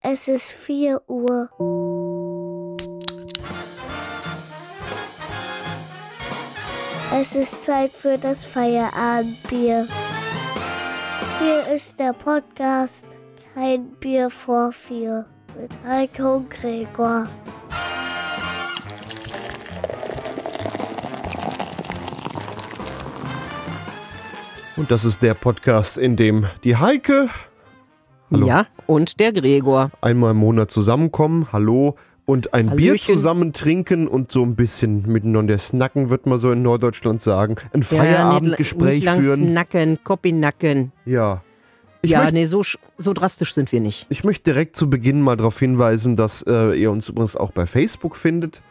Es ist 4 Uhr. Es ist Zeit für das Feierabendbier. Hier ist der Podcast Kein Bier vor 4 mit Heiko und Gregor. Und das ist der Podcast, in dem die Heike. Hallo. Ja und der Gregor. Einmal im Monat zusammenkommen, hallo, und ein Hallöchen. Bier zusammen trinken und so ein bisschen miteinander snacken, wird man so in Norddeutschland sagen. Ein ja, Feierabendgespräch ja, nicht, nicht führen. Snacken, Kopinacken. Ja. Ich ja, möchte, nee, so, so drastisch sind wir nicht. Ich möchte direkt zu Beginn mal darauf hinweisen, dass äh, ihr uns übrigens auch bei Facebook findet.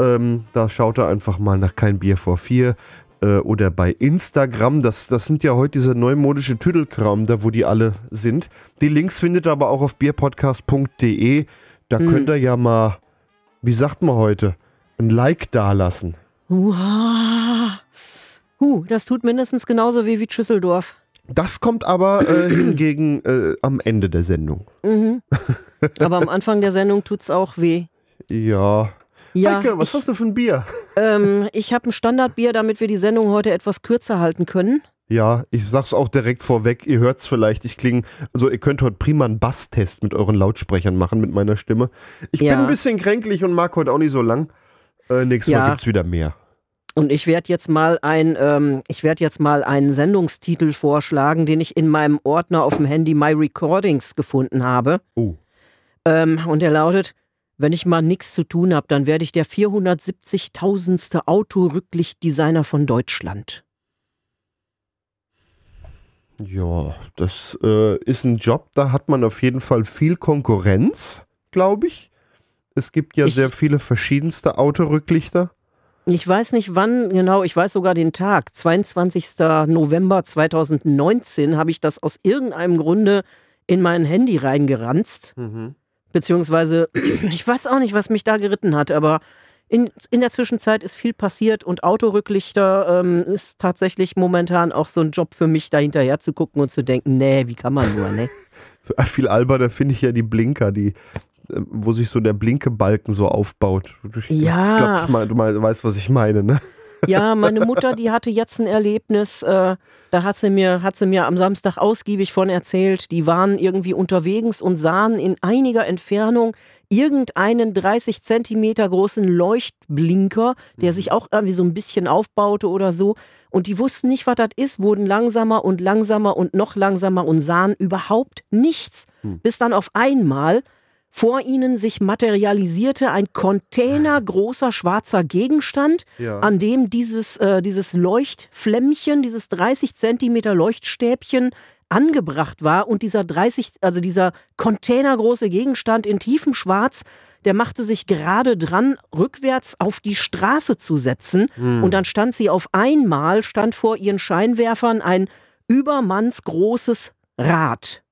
Ähm, da schaut ihr einfach mal nach Kein Bier vor vier äh, oder bei Instagram. Das, das sind ja heute diese neumodische Tüdelkram, da wo die alle sind. Die Links findet ihr aber auch auf bierpodcast.de. Da hm. könnt ihr ja mal, wie sagt man heute, ein Like dalassen. Uah. Huh, das tut mindestens genauso weh wie Schüsseldorf. Das kommt aber äh, hingegen äh, am Ende der Sendung. Mhm. Aber am Anfang der Sendung tut es auch weh. Ja, ja, Heike, was ich, hast du für ein Bier? Ähm, ich habe ein Standardbier, damit wir die Sendung heute etwas kürzer halten können. Ja, ich sag's auch direkt vorweg, ihr hört es vielleicht, ich klinge, also ihr könnt heute prima einen Basstest mit euren Lautsprechern machen, mit meiner Stimme. Ich ja. bin ein bisschen kränklich und mag heute auch nicht so lang. Äh, nächstes ja. Mal gibt's wieder mehr. Und ich werde jetzt mal ein, ähm, ich werde jetzt mal einen Sendungstitel vorschlagen, den ich in meinem Ordner auf dem Handy My Recordings gefunden habe. Oh. Ähm, und der lautet wenn ich mal nichts zu tun habe, dann werde ich der 470.000. Autorücklichtdesigner von Deutschland. Ja, das äh, ist ein Job, da hat man auf jeden Fall viel Konkurrenz, glaube ich. Es gibt ja ich, sehr viele verschiedenste Autorücklichter. Ich weiß nicht wann, genau, ich weiß sogar den Tag. 22. November 2019 habe ich das aus irgendeinem Grunde in mein Handy reingeranzt. Mhm. Beziehungsweise, ich weiß auch nicht, was mich da geritten hat, aber in, in der Zwischenzeit ist viel passiert und Autorücklichter ähm, ist tatsächlich momentan auch so ein Job für mich, da hinterher zu gucken und zu denken, nee, wie kann man nur, ne? viel alberner finde ich ja die Blinker, die ähm, wo sich so der Blinkebalken so aufbaut. Ich, ja. Ich glaube, du, du, weißt, was ich meine, ne? Ja, meine Mutter, die hatte jetzt ein Erlebnis, äh, da hat sie, mir, hat sie mir am Samstag ausgiebig von erzählt. Die waren irgendwie unterwegs und sahen in einiger Entfernung irgendeinen 30 Zentimeter großen Leuchtblinker, der mhm. sich auch irgendwie so ein bisschen aufbaute oder so. Und die wussten nicht, was das ist, wurden langsamer und langsamer und noch langsamer und sahen überhaupt nichts. Hm. Bis dann auf einmal vor ihnen sich materialisierte ein containergroßer schwarzer Gegenstand, ja. an dem dieses, äh, dieses Leuchtflämmchen, dieses 30 Zentimeter Leuchtstäbchen angebracht war und dieser 30, also dieser containergroße Gegenstand in tiefem Schwarz, der machte sich gerade dran, rückwärts auf die Straße zu setzen. Hm. Und dann stand sie auf einmal, stand vor ihren Scheinwerfern ein übermannsgroßes Rad.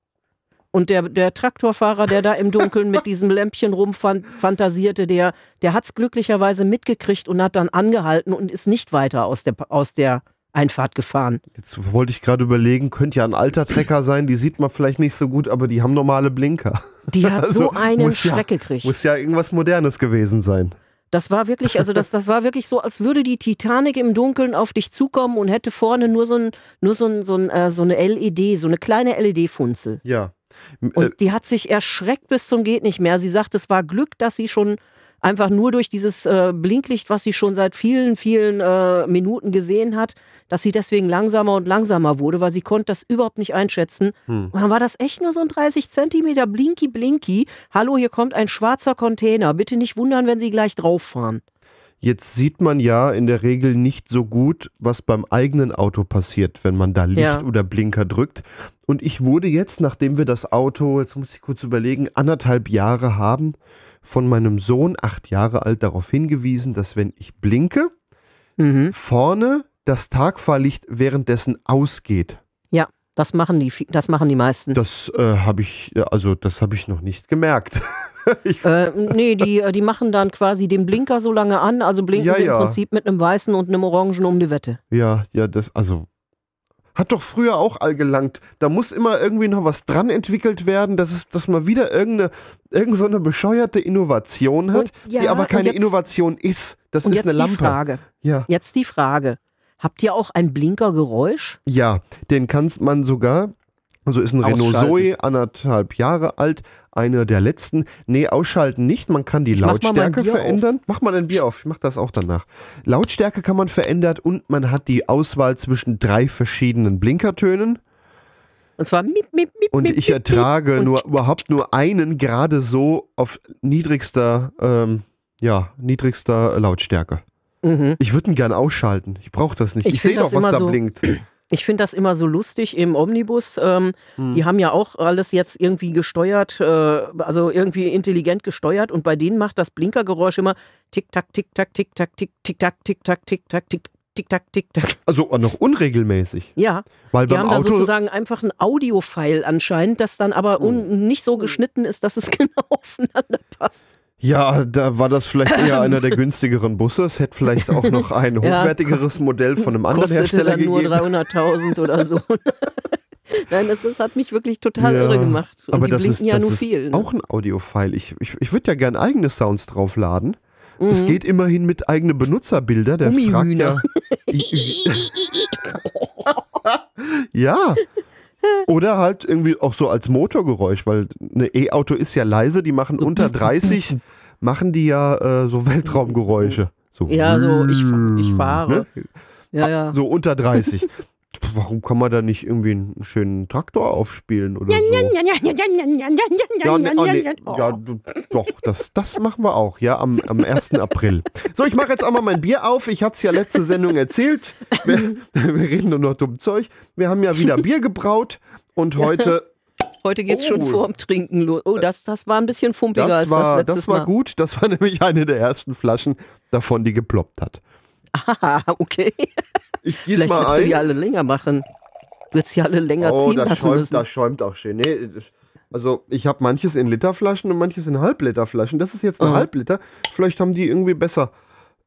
Und der, der Traktorfahrer, der da im Dunkeln mit diesem Lämpchen rumfantasierte, der, der hat es glücklicherweise mitgekriegt und hat dann angehalten und ist nicht weiter aus der, aus der Einfahrt gefahren. Jetzt wollte ich gerade überlegen, könnte ja ein alter Trecker sein, die sieht man vielleicht nicht so gut, aber die haben normale Blinker. Die hat also so einen Schreck ja, gekriegt. Muss ja irgendwas Modernes gewesen sein. Das war wirklich, also das, das war wirklich so, als würde die Titanic im Dunkeln auf dich zukommen und hätte vorne nur so, ein, nur so, ein, so, ein, äh, so eine LED, so eine kleine LED-Funzel. Ja. Und äh, die hat sich erschreckt bis zum geht nicht mehr. Sie sagt, es war Glück, dass sie schon einfach nur durch dieses äh, Blinklicht, was sie schon seit vielen, vielen äh, Minuten gesehen hat, dass sie deswegen langsamer und langsamer wurde, weil sie konnte das überhaupt nicht einschätzen. Hm. Und dann war das echt nur so ein 30 Zentimeter Blinky Blinky. Hallo, hier kommt ein schwarzer Container. Bitte nicht wundern, wenn Sie gleich drauffahren. Jetzt sieht man ja in der Regel nicht so gut, was beim eigenen Auto passiert, wenn man da Licht ja. oder Blinker drückt. Und ich wurde jetzt, nachdem wir das Auto, jetzt muss ich kurz überlegen, anderthalb Jahre haben, von meinem Sohn, acht Jahre alt, darauf hingewiesen, dass wenn ich blinke, mhm. vorne das Tagfahrlicht währenddessen ausgeht. Das machen die, das machen die meisten. Das äh, habe ich, also das habe ich noch nicht gemerkt. äh, nee, die, äh, die machen dann quasi den Blinker so lange an, also blinken ja, sie im Prinzip mit einem weißen und einem orangen um die Wette. Ja, ja, das, also hat doch früher auch all gelangt. Da muss immer irgendwie noch was dran entwickelt werden, dass, es, dass man wieder irgendeine irgend bescheuerte Innovation hat, ja, die aber keine jetzt, Innovation ist. Das ist eine Lampe. Die Frage. Ja. Jetzt die Frage. Habt ihr auch ein Blinkergeräusch? Ja, den kann man sogar also ist ein Renault Zoe, anderthalb Jahre alt, einer der letzten. Nee, ausschalten nicht, man kann die Lautstärke mach verändern. Auf. Mach mal ein Bier auf, ich mach das auch danach. Lautstärke kann man verändern und man hat die Auswahl zwischen drei verschiedenen Blinkertönen. Und zwar mip, mip, mip, Und ich ertrage nur überhaupt nur einen gerade so auf niedrigster, ähm, ja, niedrigster Lautstärke. Mhm. Ich würde ihn gerne ausschalten. Ich brauche das nicht. Ich, ich sehe doch, was da so, blinkt. Ich finde das immer so lustig im Omnibus. Ähm, hm. Die haben ja auch alles jetzt irgendwie gesteuert, äh, also irgendwie intelligent gesteuert und bei denen macht das Blinkergeräusch immer tick-tack, tick-tack, tick-tack, tick-tack, tick-tack, tick-tack, tick-tack. Tick-Tack, Tick-Tack. Also noch unregelmäßig. Ja. Weil beim haben Auto da sozusagen einfach ein Audio-File anscheinend, das dann aber oh. nicht so hm. geschnitten ist, dass es genau aufeinander passt. Ja, da war das vielleicht eher einer der günstigeren Busse. Es hätte vielleicht auch noch ein hochwertigeres ja. Modell von einem anderen Kostete Hersteller dann gegeben. nur 300.000 oder so. Nein, das, das, hat mich wirklich total ja, irre gemacht. Und aber die das ist, ja das ist viel, ne? auch ein Audiofile. Ich, ich, ich würde ja gerne eigene Sounds draufladen. Es mhm. geht immerhin mit eigenen Benutzerbilder. Der fragt ja. ja. Oder halt irgendwie auch so als Motorgeräusch, weil eine E-Auto ist ja leise, die machen unter 30, machen die ja äh, so Weltraumgeräusche. So. Ja, so ich, ich mm, fahre. Ne? Ja, ja. So unter 30. Warum kann man da nicht irgendwie einen schönen Traktor aufspielen oder so? Ja, doch, das, das machen wir auch, ja, am, am 1. April. So, ich mache jetzt auch mal mein Bier auf. Ich hatte es ja letzte Sendung erzählt. Wir, wir reden nur noch dumm Zeug. Wir haben ja wieder Bier gebraut und heute Heute geht es oh. schon vorm Trinken los. Oh, das, das war ein bisschen fumpiger das als war, das letzte Das war Mal. gut. Das war nämlich eine der ersten Flaschen davon, die geploppt hat. Ah, okay. Ich gieß Vielleicht mal ein. Du die alle länger machen. Du hättest die alle länger oh, ziehen das lassen schäumt, müssen. Das schäumt auch schön. Nee, also ich habe manches in Literflaschen und manches in Halbliterflaschen. Das ist jetzt ein oh. Halbliter. Vielleicht haben die irgendwie besser.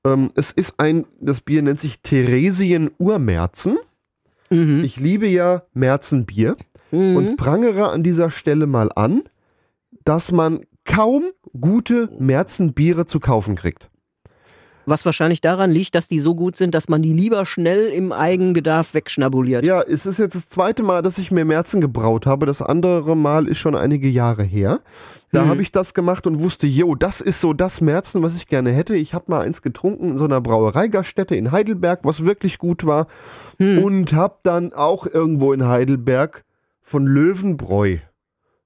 Ähm, es ist ein, das Bier nennt sich Theresien Urmerzen. Mhm. Ich liebe ja Merzenbier mhm. und prangere an dieser Stelle mal an, dass man kaum gute Merzenbiere zu kaufen kriegt. Was wahrscheinlich daran liegt, dass die so gut sind, dass man die lieber schnell im Eigenbedarf wegschnabuliert. Ja, es ist jetzt das zweite Mal, dass ich mir Merzen gebraut habe. Das andere Mal ist schon einige Jahre her. Da mhm. habe ich das gemacht und wusste, jo, das ist so das Merzen, was ich gerne hätte. Ich habe mal eins getrunken in so einer Brauereigaststätte in Heidelberg, was wirklich gut war. Mhm. Und habe dann auch irgendwo in Heidelberg von Löwenbräu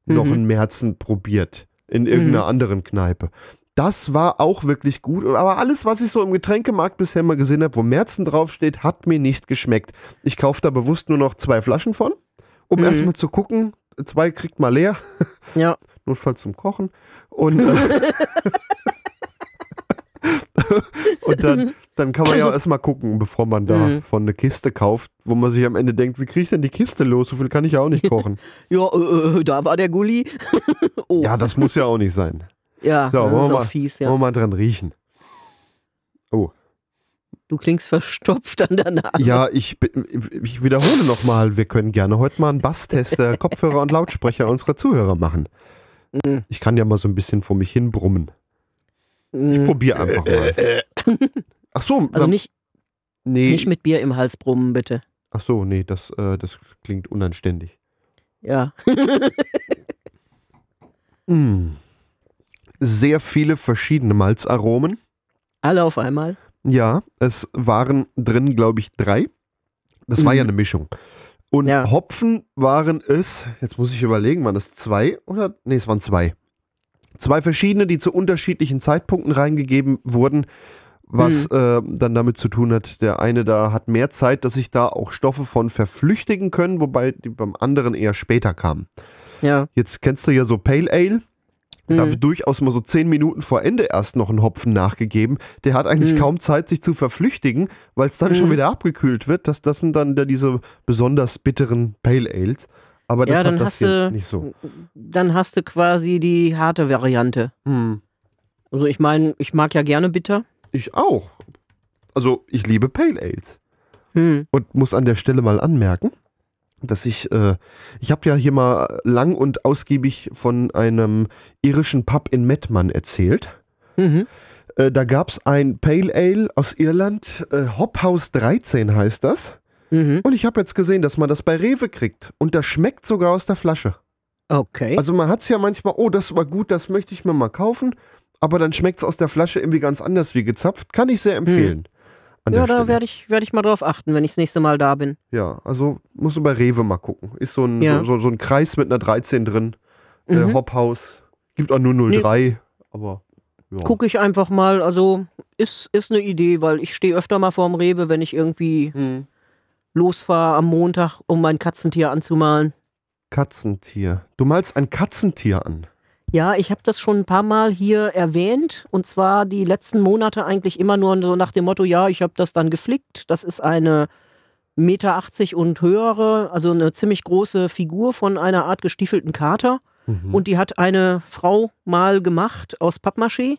mhm. noch ein Merzen probiert in irgendeiner mhm. anderen Kneipe. Das war auch wirklich gut. Aber alles, was ich so im Getränkemarkt bisher mal gesehen habe, wo Merzen draufsteht, hat mir nicht geschmeckt. Ich kaufe da bewusst nur noch zwei Flaschen von, um mhm. erstmal zu gucken. Zwei kriegt man leer. Ja. Notfalls zum Kochen. Und, äh, und dann, dann kann man ja auch erstmal gucken, bevor man da mhm. von eine Kiste kauft, wo man sich am Ende denkt, wie kriege ich denn die Kiste los? So viel kann ich ja auch nicht kochen. ja, äh, äh, da war der Gulli. oh. Ja, das muss ja auch nicht sein. Ja, so, das ist wir mal, fies, ja. Wollen wir mal dran riechen. Oh. Du klingst verstopft an der Nase. Ja, ich, ich wiederhole nochmal, wir können gerne heute mal einen Basstest der Kopfhörer und Lautsprecher unserer Zuhörer machen. Mhm. Ich kann ja mal so ein bisschen vor mich hin brummen. Mhm. Ich probiere einfach mal. Ach so, also ähm, nicht, nee. nicht mit Bier im Hals brummen, bitte. Ach so, nee, das, äh, das klingt unanständig. Ja. mm sehr viele verschiedene Malzaromen. Alle auf einmal? Ja, es waren drin, glaube ich, drei. Das mhm. war ja mhm. eine Mischung. Und ja. Hopfen waren es, jetzt muss ich überlegen, waren es zwei oder? Nee, es waren zwei. Zwei verschiedene, die zu unterschiedlichen Zeitpunkten reingegeben wurden, was mhm. äh, dann damit zu tun hat, der eine da hat mehr Zeit, dass sich da auch Stoffe von verflüchtigen können, wobei die beim anderen eher später kamen. Ja. Jetzt kennst du ja so Pale Ale. Da hm. wird durchaus mal so zehn Minuten vor Ende erst noch einen Hopfen nachgegeben. Der hat eigentlich mhm. kaum Zeit, sich zu verflüchtigen, weil es dann mhm. schon hm. wieder abgekühlt wird. Das, das sind dann diese besonders bitteren Pale Ales. Aber das ja, hat das hier du, nicht so. Dann hast du quasi die harte Variante. Hm. Also ich meine, ich mag ja gerne bitter. Ich auch. Also ich liebe Pale Ales. Und muss an der Stelle mal anmerken, dass ich, äh, ich habe ja hier mal lang und ausgiebig von einem irischen Pub in Mettmann erzählt. Mhm. Äh, da gab es ein Pale Ale aus Irland, äh, Hop House 13 heißt das. Mhm. Und ich habe jetzt gesehen, dass man das bei Rewe kriegt. Und das schmeckt sogar aus der Flasche. Okay. Also man hat es ja manchmal, oh, das war gut, das möchte ich mir mal kaufen. Aber dann schmeckt es aus der Flasche irgendwie ganz anders wie gezapft. Kann ich sehr mhm. empfehlen. Mhm ja, da werde ich, werd ich mal drauf achten, wenn ich das nächste Mal da bin. Ja, also musst du bei Rewe mal gucken. Ist so ein, ja. so, so, so, ein Kreis mit einer 13 drin. Äh, mhm. Äh, Hophaus. Gibt auch nur 03, nee. aber. Ja. Gucke ich einfach mal. Also ist, ist eine Idee, weil ich stehe öfter mal vorm Rewe, wenn ich irgendwie mhm. losfahre am Montag, um mein Katzentier anzumalen. Katzentier. Du malst ein Katzentier an? Ja, ich habe das schon ein paar Mal hier erwähnt und zwar die letzten Monate eigentlich immer nur so nach dem Motto, ja, ich habe das dann geflickt. Das ist eine Meter 80 und höhere, also eine ziemlich große Figur von einer Art gestiefelten Kater. Mhm. Und die hat eine Frau mal gemacht aus Pappmaché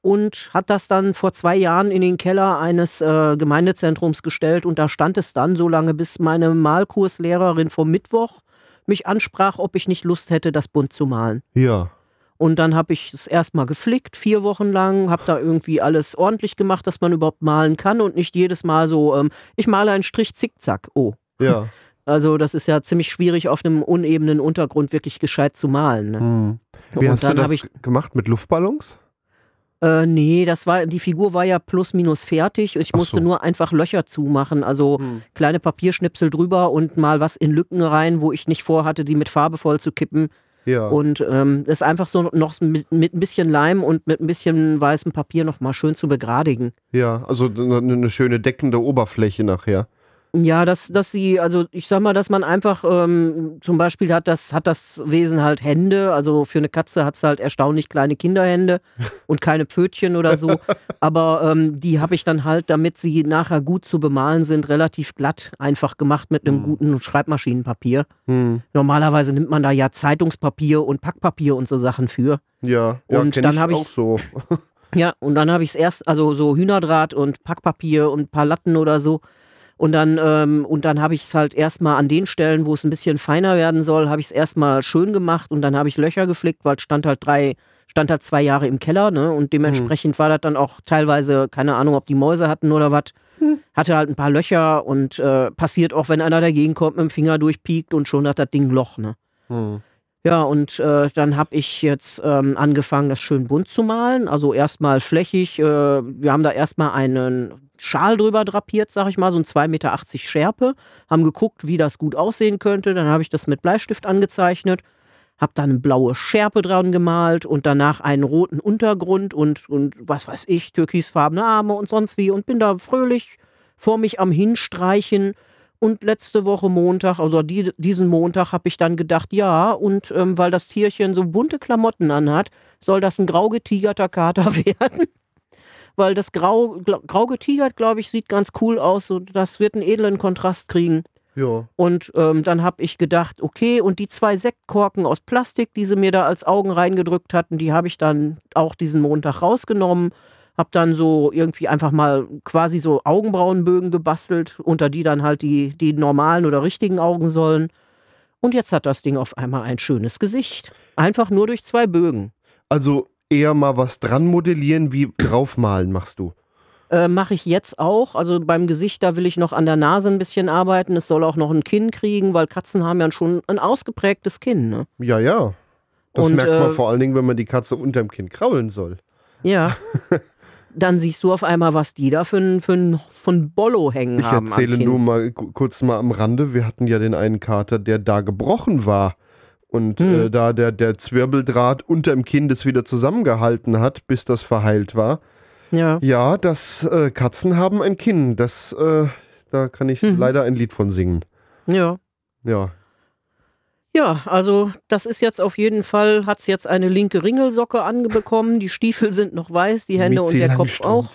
und hat das dann vor zwei Jahren in den Keller eines äh, Gemeindezentrums gestellt. Und da stand es dann so lange, bis meine Malkurslehrerin vom Mittwoch mich ansprach, ob ich nicht Lust hätte, das bunt zu malen. Ja. Und dann habe ich es erstmal geflickt, vier Wochen lang, habe da irgendwie alles ordentlich gemacht, dass man überhaupt malen kann und nicht jedes Mal so, ähm, ich male einen Strich zickzack. Oh. Ja. Also das ist ja ziemlich schwierig, auf einem unebenen Untergrund wirklich gescheit zu malen. Ne? Hm. Wie und hast du das ich, gemacht mit Luftballons? Äh, nee, das war, die Figur war ja plus minus fertig. Ich Ach musste nur einfach Löcher zumachen, also hm. kleine Papierschnipsel drüber und mal was in Lücken rein, wo ich nicht vorhatte, die mit Farbe voll zu kippen. Ja. Und ähm, das einfach so noch mit, mit, ein bisschen Leim und mit ein bisschen weißem Papier nochmal schön zu begradigen. Ja, also eine schöne deckende Oberfläche nachher. Ja, dass, dass sie, also ich sag mal, dass man einfach ähm, zum Beispiel hat das, hat das Wesen halt Hände. Also für eine Katze hat es halt erstaunlich kleine Kinderhände und keine Pfötchen oder so. Aber ähm, die habe ich dann halt, damit sie nachher gut zu bemalen sind, relativ glatt einfach gemacht mit einem hm. guten Schreibmaschinenpapier. Hm. Normalerweise nimmt man da ja Zeitungspapier und Packpapier und so Sachen für. Ja, ja dann habe ich auch so. Ja, und dann habe ich es erst, also so Hühnerdraht und Packpapier und ein paar Latten oder so. Und dann, ähm, dann habe ich es halt erstmal an den Stellen, wo es ein bisschen feiner werden soll, habe ich es erstmal schön gemacht und dann habe ich Löcher geflickt, weil es stand halt drei, stand halt zwei Jahre im Keller, ne? Und dementsprechend mhm. war das dann auch teilweise, keine Ahnung, ob die Mäuse hatten oder was, hm. hatte halt ein paar Löcher und äh, passiert auch, wenn einer dagegen kommt, mit dem Finger durchpiekt und schon hat das Ding Loch, ne? Mhm. Ja, und äh, dann habe ich jetzt ähm, angefangen, das schön bunt zu malen. Also erstmal flächig. Äh, wir haben da erstmal einen Schal drüber drapiert, sag ich mal, so ein 2,80 Meter Schärpe, haben geguckt, wie das gut aussehen könnte, dann habe ich das mit Bleistift angezeichnet, habe dann eine blaue Schärpe dran gemalt und danach einen roten Untergrund und, und was weiß ich, türkisfarbene Arme und sonst wie und bin da fröhlich vor mich am Hinstreichen. Und letzte Woche Montag, also die, diesen Montag, habe ich dann gedacht, ja, und ähm, weil das Tierchen so bunte Klamotten anhat, soll das ein grau getigerter Kater werden weil das grau, grau getigert, glaube ich, sieht ganz cool aus. So, das wird einen edlen Kontrast kriegen. Ja. Und ähm, dann habe ich gedacht, okay, und die zwei Sektkorken aus Plastik, die sie mir da als Augen reingedrückt hatten, die habe ich dann auch diesen Montag rausgenommen. Habe dann so irgendwie einfach mal quasi so Augenbrauenbögen gebastelt, unter die dann halt die, die normalen oder richtigen Augen sollen. Und jetzt hat das Ding auf einmal ein schönes Gesicht. Einfach nur durch zwei Bögen. Also eher mal was dran modellieren wie draufmalen machst du? Äh, Mache ich jetzt auch. Also beim Gesicht, da will ich noch an der Nase ein bisschen arbeiten. Es soll auch noch ein Kinn kriegen, weil Katzen haben ja schon ein ausgeprägtes Kinn. Ne? Ja, ja. Das Und, merkt man äh, vor allen Dingen, wenn man die Katze unterm Kinn kraulen soll. Ja. dann siehst du auf einmal, was die da für ein, für Bollo hängen ich haben. Ich erzähle nur mal kurz mal am Rande. Wir hatten ja den einen Kater, der da gebrochen war und hm. äh, da der, der Zwirbeldraht dem Kinn es wieder zusammengehalten hat, bis das verheilt war. Ja, ja das äh, Katzen haben ein Kinn. Das, äh, da kann ich hm. leider ein Lied von singen. Ja. Ja. Ja, also das ist jetzt auf jeden Fall, hat es jetzt eine linke Ringelsocke angebekommen, die Stiefel sind noch weiß, die Hände und der Kopf auch.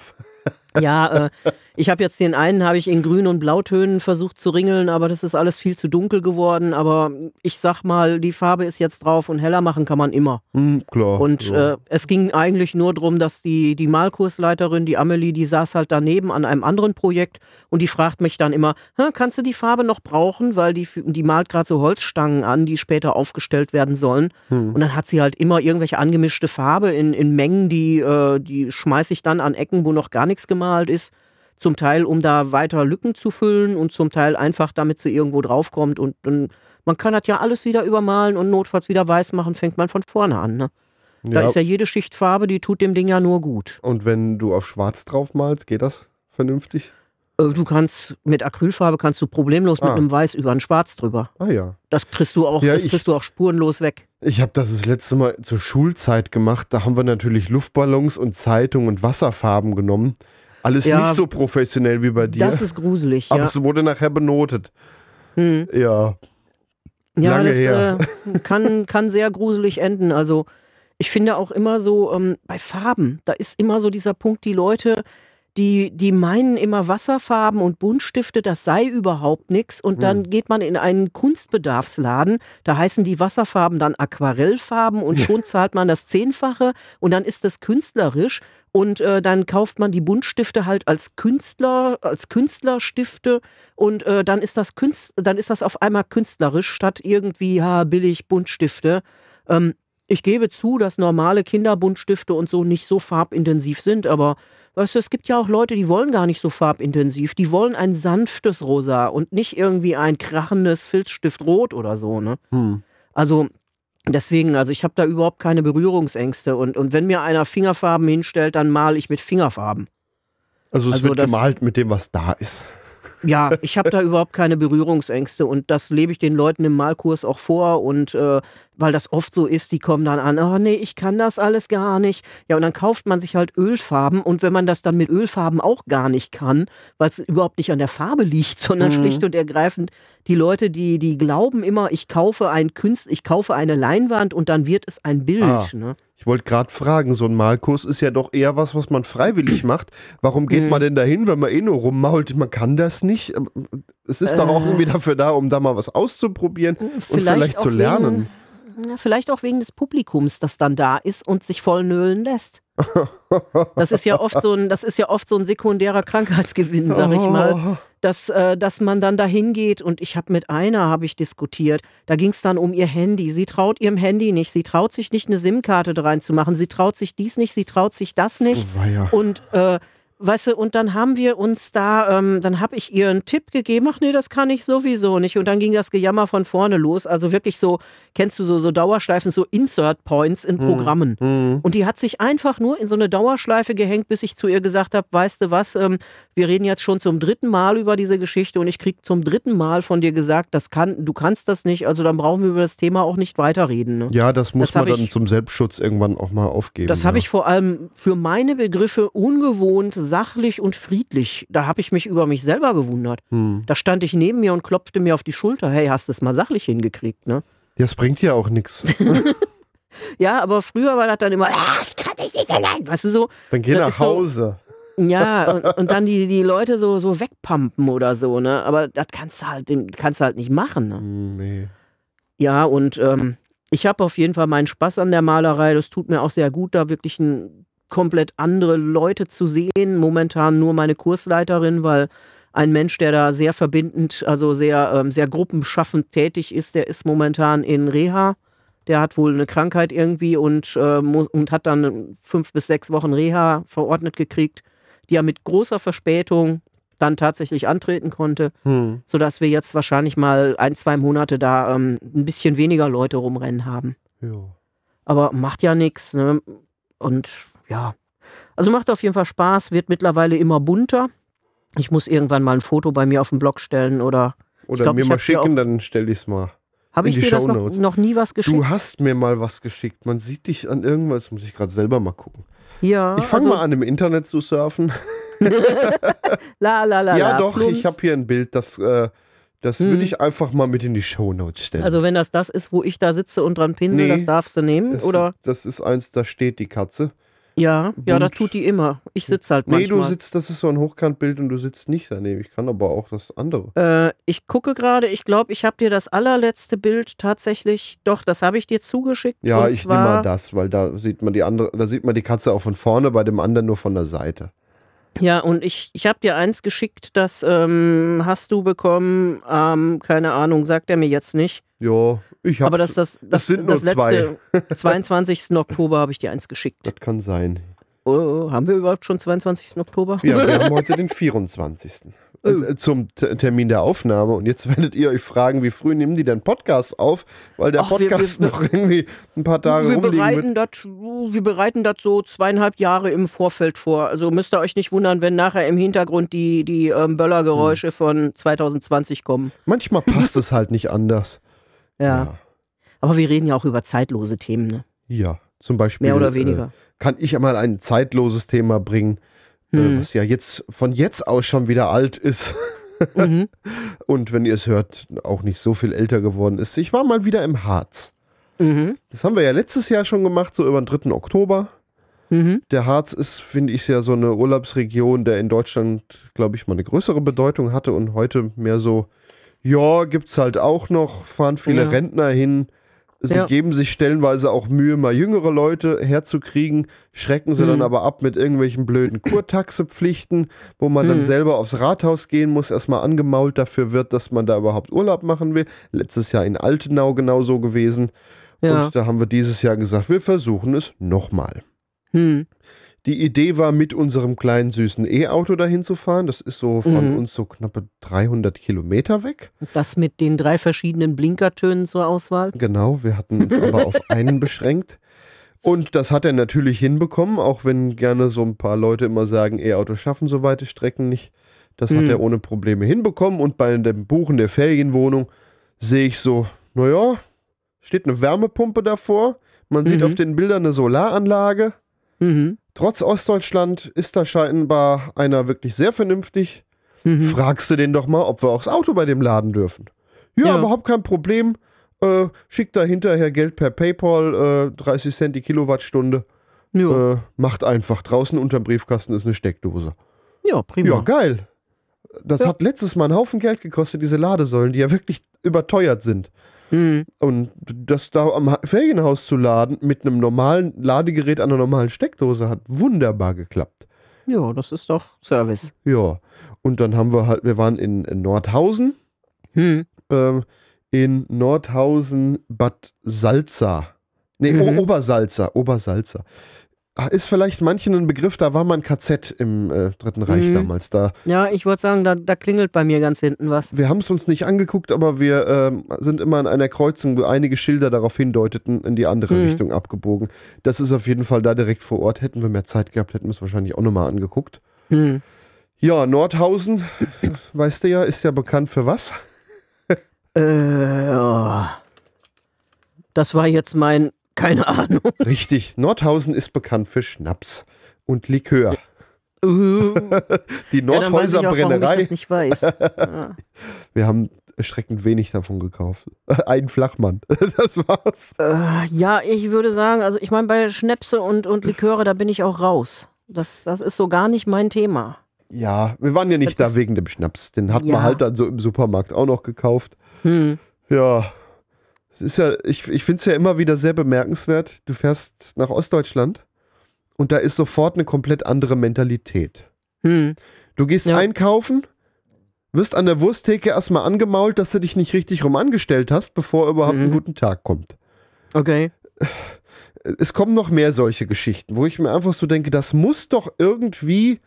Ja, äh, ich habe jetzt den einen, habe ich in Grün- und Blautönen versucht zu ringeln, aber das ist alles viel zu dunkel geworden. Aber ich sag mal, die Farbe ist jetzt drauf und heller machen kann man immer. Mhm, klar. Und ja. äh, es ging eigentlich nur darum, dass die, die Malkursleiterin, die Amelie, die saß halt daneben an einem anderen Projekt und die fragt mich dann immer, kannst du die Farbe noch brauchen? Weil die, die malt gerade so Holzstangen an, die später aufgestellt werden sollen. Mhm. Und dann hat sie halt immer irgendwelche angemischte Farbe in, in Mengen, die, äh, die schmeiße ich dann an Ecken, wo noch gar nichts gemalt ist. Zum Teil, um da weiter Lücken zu füllen und zum Teil einfach, damit sie irgendwo draufkommt. Und, und man kann das ja alles wieder übermalen und notfalls wieder weiß machen, fängt man von vorne an. Ne? Da ja. ist ja jede Schicht Farbe, die tut dem Ding ja nur gut. Und wenn du auf schwarz draufmalst, geht das vernünftig? Äh, du kannst mit Acrylfarbe kannst du problemlos ah. mit einem Weiß über ein Schwarz drüber. Ah ja. Das kriegst du auch, ja, das ich, kriegst du auch spurenlos weg. Ich habe das das letzte Mal zur Schulzeit gemacht. Da haben wir natürlich Luftballons und Zeitung und Wasserfarben genommen. Alles ja, nicht so professionell wie bei dir. Das ist gruselig. Aber ja. es wurde nachher benotet. Hm. Ja. Ja, Lange das her. Äh, kann, kann sehr gruselig enden. Also ich finde auch immer so ähm, bei Farben, da ist immer so dieser Punkt, die Leute die, die meinen immer Wasserfarben und Buntstifte, das sei überhaupt nichts. Und dann hm. geht man in einen Kunstbedarfsladen, da heißen die Wasserfarben dann Aquarellfarben und schon zahlt man das Zehnfache und dann ist das künstlerisch. Und äh, dann kauft man die Buntstifte halt als Künstler, als Künstlerstifte und äh, dann ist das Künst, dann ist das auf einmal künstlerisch statt irgendwie ja, billig Buntstifte. Ähm, ich gebe zu, dass normale Kinderbuntstifte und so nicht so farbintensiv sind, aber Weißt du, es gibt ja auch Leute, die wollen gar nicht so farbintensiv. Die wollen ein sanftes Rosa und nicht irgendwie ein krachendes Filzstiftrot oder so, ne? Hm. Also deswegen, also ich habe da überhaupt keine Berührungsängste. Und, und wenn mir einer Fingerfarben hinstellt, dann male ich mit Fingerfarben. Also es also wird das, gemalt mit dem, was da ist. Ja, ich habe da überhaupt keine Berührungsängste und das lebe ich den Leuten im Malkurs auch vor und äh, weil das oft so ist, die kommen dann an, oh nee, ich kann das alles gar nicht. Ja, und dann kauft man sich halt Ölfarben und wenn man das dann mit Ölfarben auch gar nicht kann, weil es überhaupt nicht an der Farbe liegt, sondern mhm. schlicht und ergreifend die Leute, die, die glauben immer, ich kaufe ein Künst, ich kaufe eine Leinwand und dann wird es ein Bild. Ah, ne? Ich wollte gerade fragen, so ein Malkurs ist ja doch eher was, was man freiwillig macht. Warum geht mhm. man denn dahin, wenn man eh nur rummault? Man kann das nicht nicht. Ähm, es ist äh, doch auch äh. irgendwie dafür da, um da mal was auszuprobieren hm, und vielleicht zu lernen. Wegen, vielleicht auch wegen des Publikums, das dann da ist und sich voll nölen lässt. Das ist ja oft so ein, das ist ja oft so ein sekundärer Krankheitsgewinn, sag ich mal. Oh. Dass, äh, dass man dann da hingeht und ich habe mit einer habe ich diskutiert. Da ging es dann um ihr Handy. Sie traut ihrem Handy nicht. Sie traut sich nicht, eine SIM-Karte reinzumachen. Sie traut sich dies nicht. Sie traut sich das nicht. Oh, und äh, Weißt du, und dann haben wir uns da, ähm, dann habe ich ihr einen Tipp gegeben, ach nee, das kann ich sowieso nicht. Und dann ging das Gejammer von vorne los. Also wirklich so, kennst du so, so Dauerschleifen, so Insert Points in hm. Programmen. Mhm. Und die hat sich einfach nur in so eine Dauerschleife gehängt, bis ich zu ihr gesagt habe, weißt du was, ähm, wir reden jetzt schon zum dritten Mal über diese Geschichte und ich krieg zum dritten Mal von dir gesagt, das kann, du kannst das nicht, also dann brauchen wir über das Thema auch nicht weiterreden. Ne? Ja, das muss das man dann ich, zum Selbstschutz irgendwann auch mal aufgeben. Das ja. habe ich vor allem für meine Begriffe ungewohnt sachlich und friedlich. Da habe ich mich über mich selber gewundert. Hm. Da stand ich neben mir und klopfte mir auf die Schulter. Hey, hast du es mal sachlich hingekriegt, ne? es bringt ja auch nichts. ja, aber früher war das dann immer, ah, ich kann dich nicht allein. Weißt du so? Dann geh nach Hause. So, ja, und, und, dann die, die Leute so, so wegpumpen oder so, ne? Aber das kannst du halt, kannst du halt nicht machen, ne? Hm, nee. Ja, und ähm, ich habe auf jeden Fall meinen Spaß an der Malerei. Das tut mir auch sehr gut, da wirklich ein komplett andere Leute zu sehen. Momentan nur meine Kursleiterin, weil ein Mensch, der da sehr verbindend, also sehr, ähm, sehr gruppenschaffend tätig ist, der ist momentan in Reha. Der hat wohl eine Krankheit irgendwie und, äh, und hat dann fünf bis sechs Wochen Reha verordnet gekriegt, die er mit großer Verspätung dann tatsächlich antreten konnte, hm. sodass wir jetzt wahrscheinlich mal ein, zwei Monate da ähm, ein bisschen weniger Leute rumrennen haben. Jo. Aber macht ja nichts. Ne? Und ja, also macht auf jeden Fall Spaß, wird mittlerweile immer bunter. Ich muss irgendwann mal ein Foto bei mir auf dem Blog stellen oder. Oder glaub, mir mal schicken, auch, dann stell ich es mal. Habe ich dir das noch, noch, nie was geschickt? Du hast mir mal was geschickt. Man sieht dich an irgendwas, muss ich gerade selber mal gucken. Ja. Ich fange also, mal an, im Internet zu surfen. la, la, la, ja, doch, Plums. ich habe hier ein Bild, das, äh, das hm. will ich einfach mal mit in die Shownotes stellen. Also, wenn das das ist, wo ich da sitze und dran pinsel, nee, das darfst du nehmen, das, oder? Das ist eins, da steht die Katze. Ja, Gut. ja, das tut die immer. Ich sitze halt manchmal. Nee, du sitzt, das ist so ein Hochkantbild und du sitzt nicht daneben. Ich kann aber auch das andere. Äh, ich gucke gerade, ich glaube, ich habe dir das allerletzte Bild tatsächlich, doch, das habe ich dir zugeschickt. Ja, ich nehme mal das, weil da sieht man die andere, da sieht man die Katze auch von vorne, bei dem anderen nur von der Seite. Ja, und ich, ich habe dir eins geschickt, das ähm, hast du bekommen. Ähm, keine Ahnung, sagt er mir jetzt nicht. Ja, ich habe. Aber das, das, das, das sind das nur letzte, zwei. 22. Oktober habe ich dir eins geschickt. Das kann sein. Oh, haben wir überhaupt schon 22. Oktober? Ja, wir haben heute den 24 äh, oh. zum T Termin der Aufnahme. Und jetzt werdet ihr euch fragen, wie früh nehmen die denn Podcast auf? Weil der Ach, Podcast wir, wir, noch irgendwie ein paar Tage wir rumliegen bereiten dat, Wir bereiten das so zweieinhalb Jahre im Vorfeld vor. Also müsst ihr euch nicht wundern, wenn nachher im Hintergrund die, die ähm, Böllergeräusche hm. von 2020 kommen. Manchmal passt es halt nicht anders. Ja. ja. Aber wir reden ja auch über zeitlose Themen. Ne? Ja, zum Beispiel. Mehr oder weniger. Äh, kann ich einmal ein zeitloses Thema bringen? Äh, hm. was ja jetzt von jetzt aus schon wieder alt ist. Mhm. Und wenn ihr es hört, auch nicht so viel älter geworden ist. Ich war mal wieder im Harz. Mhm. Das haben wir ja letztes Jahr schon gemacht, so über den 3. Oktober. Mhm. Der Harz ist, finde ich, ja so eine Urlaubsregion, der in Deutschland, glaube ich, mal eine größere Bedeutung hatte und heute mehr so, ja, gibt es halt auch noch, fahren viele ja. Rentner hin, Sie ja. geben sich stellenweise auch Mühe, mal jüngere Leute herzukriegen, schrecken sie hm. dann mhm. aber ab mit irgendwelchen blöden Kurtaxepflichten, wo man hm. dann mhm. selber aufs Rathaus gehen muss, erstmal angemault dafür wird, dass man da überhaupt Urlaub machen will. Letztes Jahr in Altenau genau so gewesen. Ja. Und da haben wir dieses Jahr gesagt, wir versuchen es nochmal. Hm. Die Idee war, mit unserem kleinen süßen E-Auto dahin zu fahren. Das ist so von mhm. uns so knappe 300 Kilometer weg. Das mit den drei verschiedenen Blinkertönen zur Auswahl? Genau, wir hatten uns aber auf einen beschränkt. Und das hat er natürlich hinbekommen, auch wenn gerne so ein paar Leute immer sagen, E-Autos schaffen so weite Strecken nicht. Das mhm. hat er ohne Probleme hinbekommen. Und bei dem Buchen der Ferienwohnung sehe ich so, naja, steht eine Wärmepumpe davor. Man mhm. sieht auf den Bildern eine Solaranlage. Mhm. Trotz Ostdeutschland ist da scheinbar einer wirklich sehr vernünftig. Mhm. Fragst du den doch mal, ob wir auch das Auto bei dem laden dürfen. Ja, ja. überhaupt kein Problem. Äh, schickt da hinterher Geld per PayPal, äh, 30 Cent die Kilowattstunde. Ja. Äh, macht einfach. Draußen unterm Briefkasten ist eine Steckdose. Ja, prima. Ja, geil. Das ja. hat letztes Mal einen Haufen Geld gekostet, diese Ladesäulen, die ja wirklich überteuert sind. Mhm. Und das da am Ferienhaus zu laden mit einem normalen Ladegerät an einer normalen Steckdose hat wunderbar geklappt. Ja, das ist doch Service. Ja. Und dann haben wir halt, wir waren in, in Nordhausen. Hm. Ähm, in Nordhausen Bad Salza. Nee, mhm. Obersalza. Obersalza. Ah, ist vielleicht manchen ein Begriff, da war man KZ im äh, Dritten Reich mhm. damals da. Ja, ich würde sagen, da, da, klingelt bei mir ganz hinten was. Wir haben es uns nicht angeguckt, aber wir ähm, sind immer an einer Kreuzung, wo einige Schilder darauf hindeuteten, in die andere mhm. Richtung abgebogen. Das ist auf jeden Fall da direkt vor Ort. Hätten wir mehr Zeit gehabt, hätten wir es wahrscheinlich auch nochmal angeguckt. Mhm. Ja, Nordhausen, weißt du ja, ist ja bekannt für was? äh, oh. Das war jetzt mein keine Ahnung. Richtig. Nordhausen ist bekannt für Schnaps und Likör. Uh. Die Nordhäuser Brennerei. ja, auch, Brennerei. ich das nicht weiß. Ja. Wir haben erschreckend wenig davon gekauft. Ein Flachmann. Das war's. Äh, ja, ich würde sagen, also ich meine, bei Schnäpse und, und Liköre, da bin ich auch raus. Das, das ist so gar nicht mein Thema. Ja, wir waren ja nicht das da wegen dem Schnaps. Den hat ja. man halt dann so im Supermarkt auch noch gekauft. Hm. Ja ist ja, ich, ich finde es ja immer wieder sehr bemerkenswert. Du fährst nach Ostdeutschland und da ist sofort eine komplett andere Mentalität. Hm. Du gehst ja. einkaufen, wirst an der Wursttheke erstmal angemault, dass du dich nicht richtig rum angestellt hast, bevor überhaupt mhm. ein guten Tag kommt. Okay. Es kommen noch mehr solche Geschichten, wo ich mir einfach so denke, das muss doch irgendwie,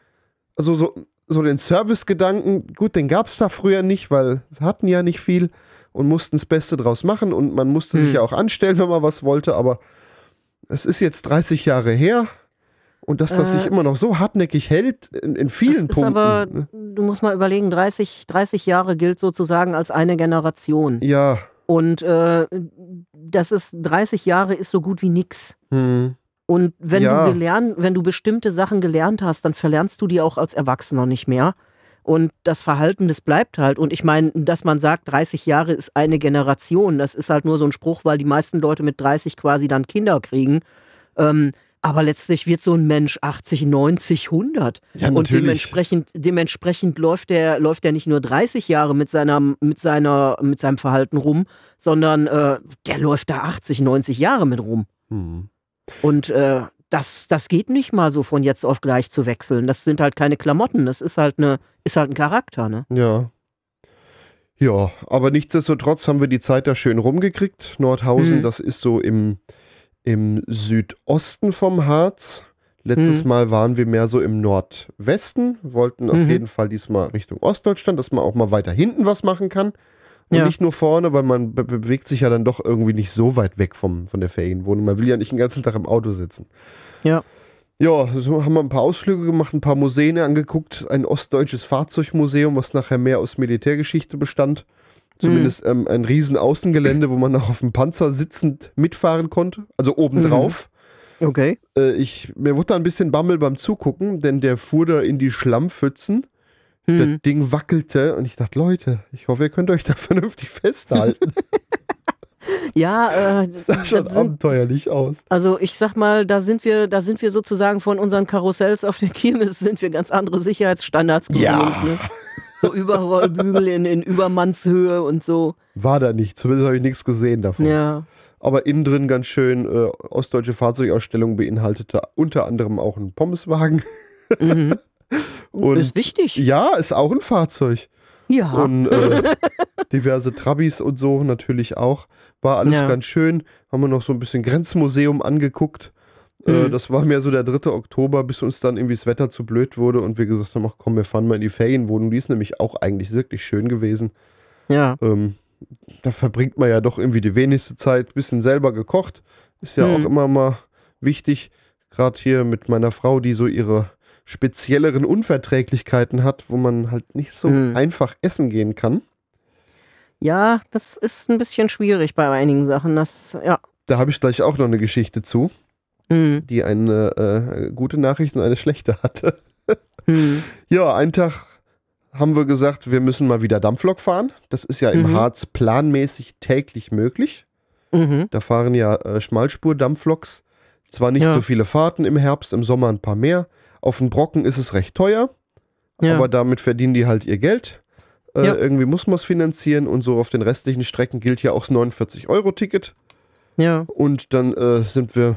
also so, so den Servicegedanken, gut, den gab es da früher nicht, weil es hatten ja nicht viel und mussten das Beste draus machen und man musste hm. sich ja auch anstellen, wenn man was wollte, aber es ist jetzt 30 Jahre her und dass das äh, sich immer noch so hartnäckig hält in, in vielen das Punkten. Ist aber, ne? du musst mal überlegen, 30, 30 Jahre gilt sozusagen als eine Generation. Ja. Und äh, das ist 30 Jahre ist so gut wie nix. Hm. Und wenn ja. du gelernt, wenn du bestimmte Sachen gelernt hast, dann verlernst du die auch als Erwachsener nicht mehr. Und das Verhalten, das bleibt halt. Und ich meine, dass man sagt, 30 Jahre ist eine Generation, das ist halt nur so ein Spruch, weil die meisten Leute mit 30 quasi dann Kinder kriegen. Ähm, aber letztlich wird so ein Mensch 80, 90, 100. Ja, Und dementsprechend, dementsprechend läuft der läuft der nicht nur 30 Jahre mit, seiner, mit, seiner, mit seinem Verhalten rum, sondern äh, der läuft da 80, 90 Jahre mit rum. Mhm. Und äh, das, das geht nicht mal so von jetzt auf gleich zu wechseln. Das sind halt keine Klamotten, das ist halt, eine, ist halt ein Charakter, ne? Ja. Ja, aber nichtsdestotrotz haben wir die Zeit da schön rumgekriegt. Nordhausen, hm. das ist so im, im Südosten vom Harz. Letztes hm. Mal waren wir mehr so im Nordwesten, wollten auf hm. jeden Fall diesmal Richtung Ostdeutschland, dass man auch mal weiter hinten was machen kann. Und ja. nicht nur vorne, weil man be bewegt sich ja dann doch irgendwie nicht so weit weg vom, von der Ferienwohnung. Man will ja nicht den ganzen Tag im Auto sitzen. Ja. Ja, so haben wir ein paar Ausflüge gemacht, ein paar Museen angeguckt. Ein ostdeutsches Fahrzeugmuseum, was nachher mehr aus Militärgeschichte bestand. Zumindest mhm. ähm, ein riesen Außengelände, wo man auch auf dem Panzer sitzend mitfahren konnte. Also obendrauf. Mhm. Okay. Äh, ich, mir wurde da ein bisschen Bammel beim Zugucken, denn der fuhr da in die Schlammpfützen hm. Das Ding wackelte und ich dachte, Leute, ich hoffe, ihr könnt euch da vernünftig festhalten. Ja, äh, das sah schon das sind, abenteuerlich aus. Also ich sag mal, da sind wir, da sind wir sozusagen von unseren Karussells auf der Kirmes sind wir ganz andere Sicherheitsstandards gewohnt. Ja. Ne? So Überrollbügel in, in Übermannshöhe und so. War da nicht, zumindest habe ich nichts gesehen davon. Ja. Aber innen drin ganz schön äh, ostdeutsche Fahrzeugausstellung beinhaltete unter anderem auch einen Pommeswagen. Mhm. Und ist wichtig. Ja, ist auch ein Fahrzeug. Ja. Und äh, diverse Trabis und so natürlich auch. War alles ja. ganz schön. Haben wir noch so ein bisschen Grenzmuseum angeguckt. Äh, mhm. Äh, das war mehr so der 3. Oktober, bis uns dann irgendwie das Wetter zu blöd wurde und wir gesagt haben: Ach komm, wir fahren mal in die Ferienwohnung. Die ist nämlich auch eigentlich wirklich schön gewesen. Ja. Ähm, da verbringt man ja doch irgendwie die wenigste Zeit. Bisschen selber gekocht. Ist ja mhm. auch immer mal wichtig. Gerade hier mit meiner Frau, die so ihre spezielleren Unverträglichkeiten hat, wo man halt nicht so mhm. einfach essen gehen kann. Ja, das ist ein bisschen schwierig bei einigen Sachen. Das, ja. Da habe ich gleich auch noch eine Geschichte zu, mhm. die eine äh, gute Nachricht und eine schlechte hatte. mhm. Ja, einen Tag haben wir gesagt, wir müssen mal wieder Dampflok fahren. Das ist ja im mhm. Harz planmäßig täglich möglich. Mhm. Da fahren ja äh, Schmalspur-Dampfloks. Zwar nicht ja. so viele Fahrten im Herbst, im Sommer ein paar mehr. Auf den Brocken ist es recht teuer, ja. aber damit verdienen die halt ihr Geld. Äh, ja. Irgendwie muss man es finanzieren und so auf den restlichen Strecken gilt ja auch das 49-Euro-Ticket. Ja. Und dann äh, sind wir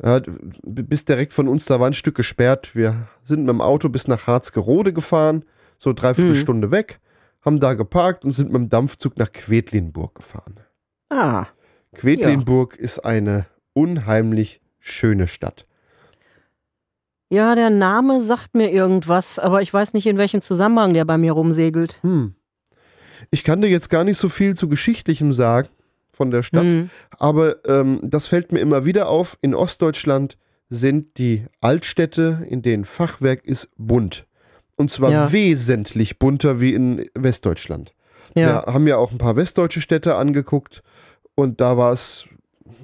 ja, bis direkt von uns, da war ein Stück gesperrt. Wir sind mit dem Auto bis nach Harzgerode gefahren, so dreiviertel mhm. Stunde weg, haben da geparkt und sind mit dem Dampfzug nach Quedlinburg gefahren. Ah. Quedlinburg ja. ist eine unheimlich schöne Stadt. Ja, der Name sagt mir irgendwas, aber ich weiß nicht, in welchem Zusammenhang der bei mir rumsegelt. Hm. Ich kann dir jetzt gar nicht so viel zu Geschichtlichem sagen von der Stadt, hm. aber ähm, das fällt mir immer wieder auf. In Ostdeutschland sind die Altstädte, in denen Fachwerk ist, bunt. Und zwar ja. wesentlich bunter wie in Westdeutschland. Ja. Wir haben ja auch ein paar westdeutsche Städte angeguckt und da war es,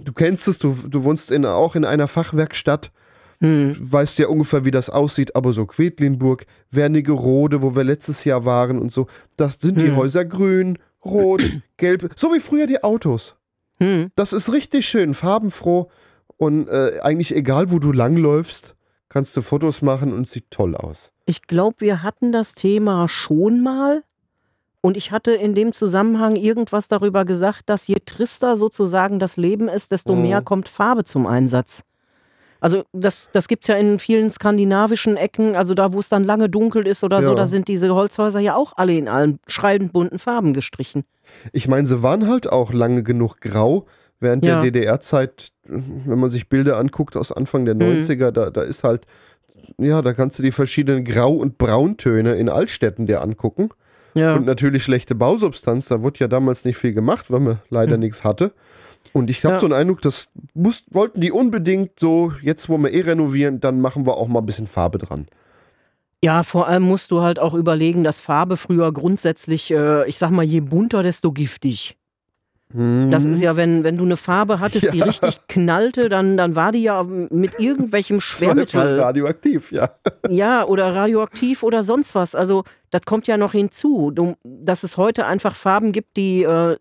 du kennst es, du, du wohnst in, auch in einer Fachwerkstatt hm. Weißt ja ungefähr, wie das aussieht, aber so Quedlinburg, Wernigerode, wo wir letztes Jahr waren und so, das sind hm. die Häuser grün, rot, gelb, so wie früher die Autos. Hm. Das ist richtig schön, farbenfroh und äh, eigentlich egal, wo du langläufst, kannst du Fotos machen und sieht toll aus. Ich glaube, wir hatten das Thema schon mal. Und ich hatte in dem Zusammenhang irgendwas darüber gesagt, dass je trister sozusagen das Leben ist, desto oh. mehr kommt Farbe zum Einsatz. Also das, das gibt es ja in vielen skandinavischen Ecken, also da, wo es dann lange dunkel ist oder ja. so, da sind diese Holzhäuser ja auch alle in allen schreibend bunten Farben gestrichen. Ich meine, sie waren halt auch lange genug grau. Während ja. der DDR-Zeit, wenn man sich Bilder anguckt aus Anfang der 90er, mhm. da, da ist halt, ja, da kannst du die verschiedenen Grau- und Brauntöne in Altstädten dir angucken. Ja. Und natürlich schlechte Bausubstanz, da wurde ja damals nicht viel gemacht, weil man leider mhm. nichts hatte. Und ich habe ja. so einen Eindruck, das muss, wollten die unbedingt so, jetzt wo wir eh renovieren, dann machen wir auch mal ein bisschen Farbe dran. Ja, vor allem musst du halt auch überlegen, dass Farbe früher grundsätzlich, äh, ich sag mal, je bunter, desto giftig. Das ist mhm. ja, wenn, wenn du eine Farbe hattest, ja. die richtig knallte, dann, dann war die ja mit irgendwelchem Schwermetall. radioaktiv, ja. ja, oder radioaktiv oder sonst was. Also, das kommt ja noch hinzu, dass es heute einfach Farben gibt, die, äh,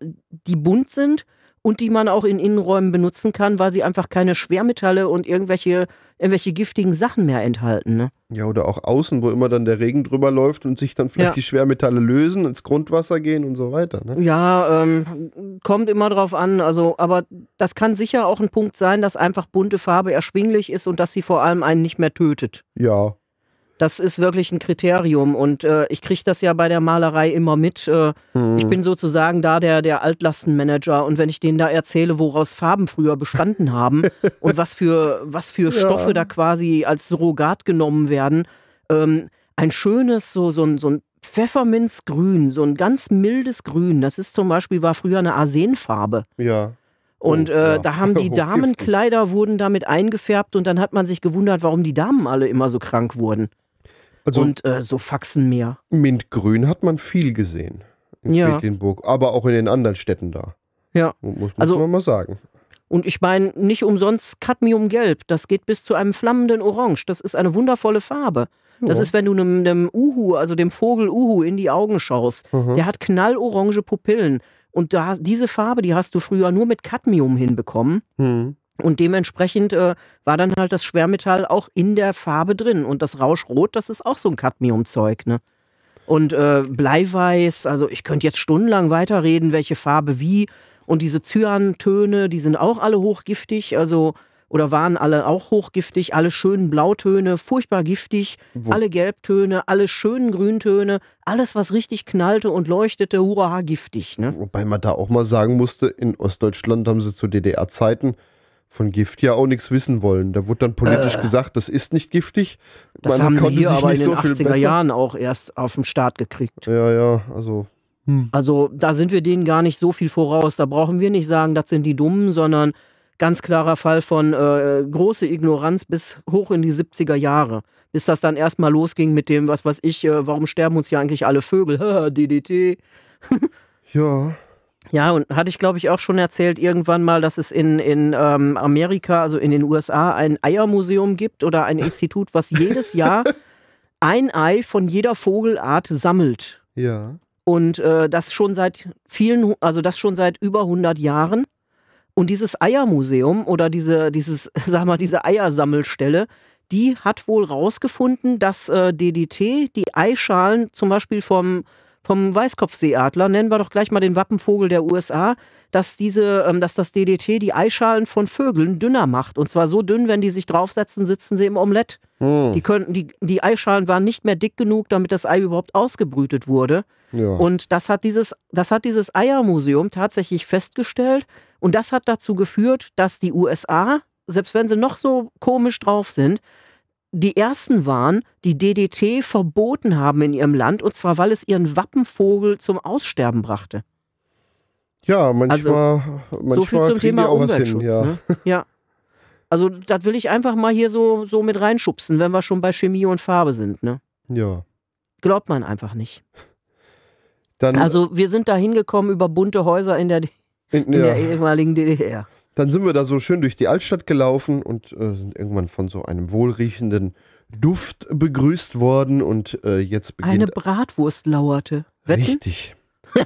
die bunt sind und die man auch in Innenräumen benutzen kann, weil sie einfach keine Schwermetalle und irgendwelche, irgendwelche giftigen Sachen mehr enthalten. Ne? Ja, oder auch außen, wo immer dann der Regen drüber läuft und sich dann vielleicht ja. die Schwermetalle lösen, ins Grundwasser gehen und so weiter. Ne? Ja, ähm, kommt immer drauf an. Also, aber das kann sicher auch ein Punkt sein, dass einfach bunte Farbe erschwinglich ist und dass sie vor allem einen nicht mehr tötet. Ja, das ist wirklich ein Kriterium und äh, ich kriege das ja bei der Malerei immer mit. Äh, mhm. Ich bin sozusagen da der, der Altlastenmanager und wenn ich denen da erzähle, woraus Farben früher bestanden haben und was für, was für Stoffe da quasi als Surrogat genommen werden, ähm, ein schönes, so, so, ein, so ein Pfefferminzgrün, so ein ganz mildes Grün, das ist zum Beispiel, war früher eine Arsenfarbe. Ja. Und oh, äh, ja. da haben die oh, Damenkleider wurden damit eingefärbt und dann hat man sich gewundert, warum die Damen alle immer so krank wurden also und äh, so Faxen mehr. Mintgrün hat man viel gesehen in ja. Mecklenburg, aber auch in den anderen Städten da. Ja. Muss, muss also, man mal sagen. Und ich meine, nicht umsonst Cadmiumgelb. Das geht bis zu einem flammenden Orange. Das ist eine wundervolle Farbe. Ja. Das ist, wenn du einem, einem, Uhu, also dem Vogel Uhu, in die Augen schaust. Mhm. Der hat knallorange Pupillen. Und da, diese Farbe, die hast du früher nur mit Cadmium hinbekommen. Mhm. Und dementsprechend äh, war dann halt das Schwermetall auch in der Farbe drin. Und das Rauschrot, das ist auch so ein Cadmiumzeug, ne? Und äh, Bleiweiß, also ich könnte jetzt stundenlang weiterreden, welche Farbe wie. Und diese Cyantöne, die sind auch alle hochgiftig, also oder waren alle auch hochgiftig, alle schönen Blautöne, furchtbar giftig, Wo? alle Gelbtöne, alle schönen Grüntöne, alles, was richtig knallte und leuchtete, hurra, giftig. Ne? Wobei man da auch mal sagen musste, in Ostdeutschland haben sie zu DDR-Zeiten von Gift ja auch nichts wissen wollen. Da wurde dann politisch äh, gesagt, das ist nicht giftig. Das Man haben konnte hier sich aber nicht in den so 80er Jahren auch erst auf den Start gekriegt. Ja, ja, also. Hm. Also da sind wir denen gar nicht so viel voraus. Da brauchen wir nicht sagen, das sind die Dummen, sondern ganz klarer Fall von äh, große Ignoranz bis hoch in die 70er Jahre. Bis das dann erstmal losging mit dem, was weiß ich, äh, warum sterben uns ja eigentlich alle Vögel? DDT. ja. Ja, und hatte ich, glaube ich, auch schon erzählt irgendwann mal, dass es in, in ähm, Amerika, also in den USA, ein Eiermuseum gibt oder ein Institut, was jedes Jahr ein Ei von jeder Vogelart sammelt. Ja. Und äh, das schon seit vielen, also das schon seit über 100 Jahren. Und dieses Eiermuseum oder diese, dieses, sag mal, diese Eiersammelstelle, die hat wohl rausgefunden, dass äh, DDT die Eischalen zum Beispiel vom vom Weißkopfseeadler, nennen wir doch gleich mal den Wappenvogel der USA, dass diese, ähm, dass das DDT die Eischalen von Vögeln dünner macht. Und zwar so dünn, wenn die sich draufsetzen, sitzen sie im Omelett. Hm. Die, könnten, die, die Eischalen waren nicht mehr dick genug, damit das Ei überhaupt ausgebrütet wurde. Ja. Und das hat dieses, das hat dieses Eiermuseum tatsächlich festgestellt. Und das hat dazu geführt, dass die USA, selbst wenn sie noch so komisch drauf sind, die ersten waren, die DDT verboten haben in ihrem Land, und zwar weil es ihren Wappenvogel zum Aussterben brachte. Ja, manchmal, also, manchmal so viel zum Thema auch was hin, ja. Ne? ja. Also das will ich einfach mal hier so, so mit reinschubsen, wenn wir schon bei Chemie und Farbe sind, ne? Ja. Glaubt man einfach nicht. Dann, also wir sind da hingekommen über bunte Häuser in der, in, in ja. der ehemaligen DDR. Dann sind wir da so schön durch die Altstadt gelaufen und äh, sind irgendwann von so einem wohlriechenden Duft begrüßt worden und äh, jetzt beginnt. Eine Bratwurst lauerte. Wetten? Richtig.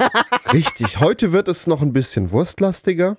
Richtig. Heute wird es noch ein bisschen wurstlastiger.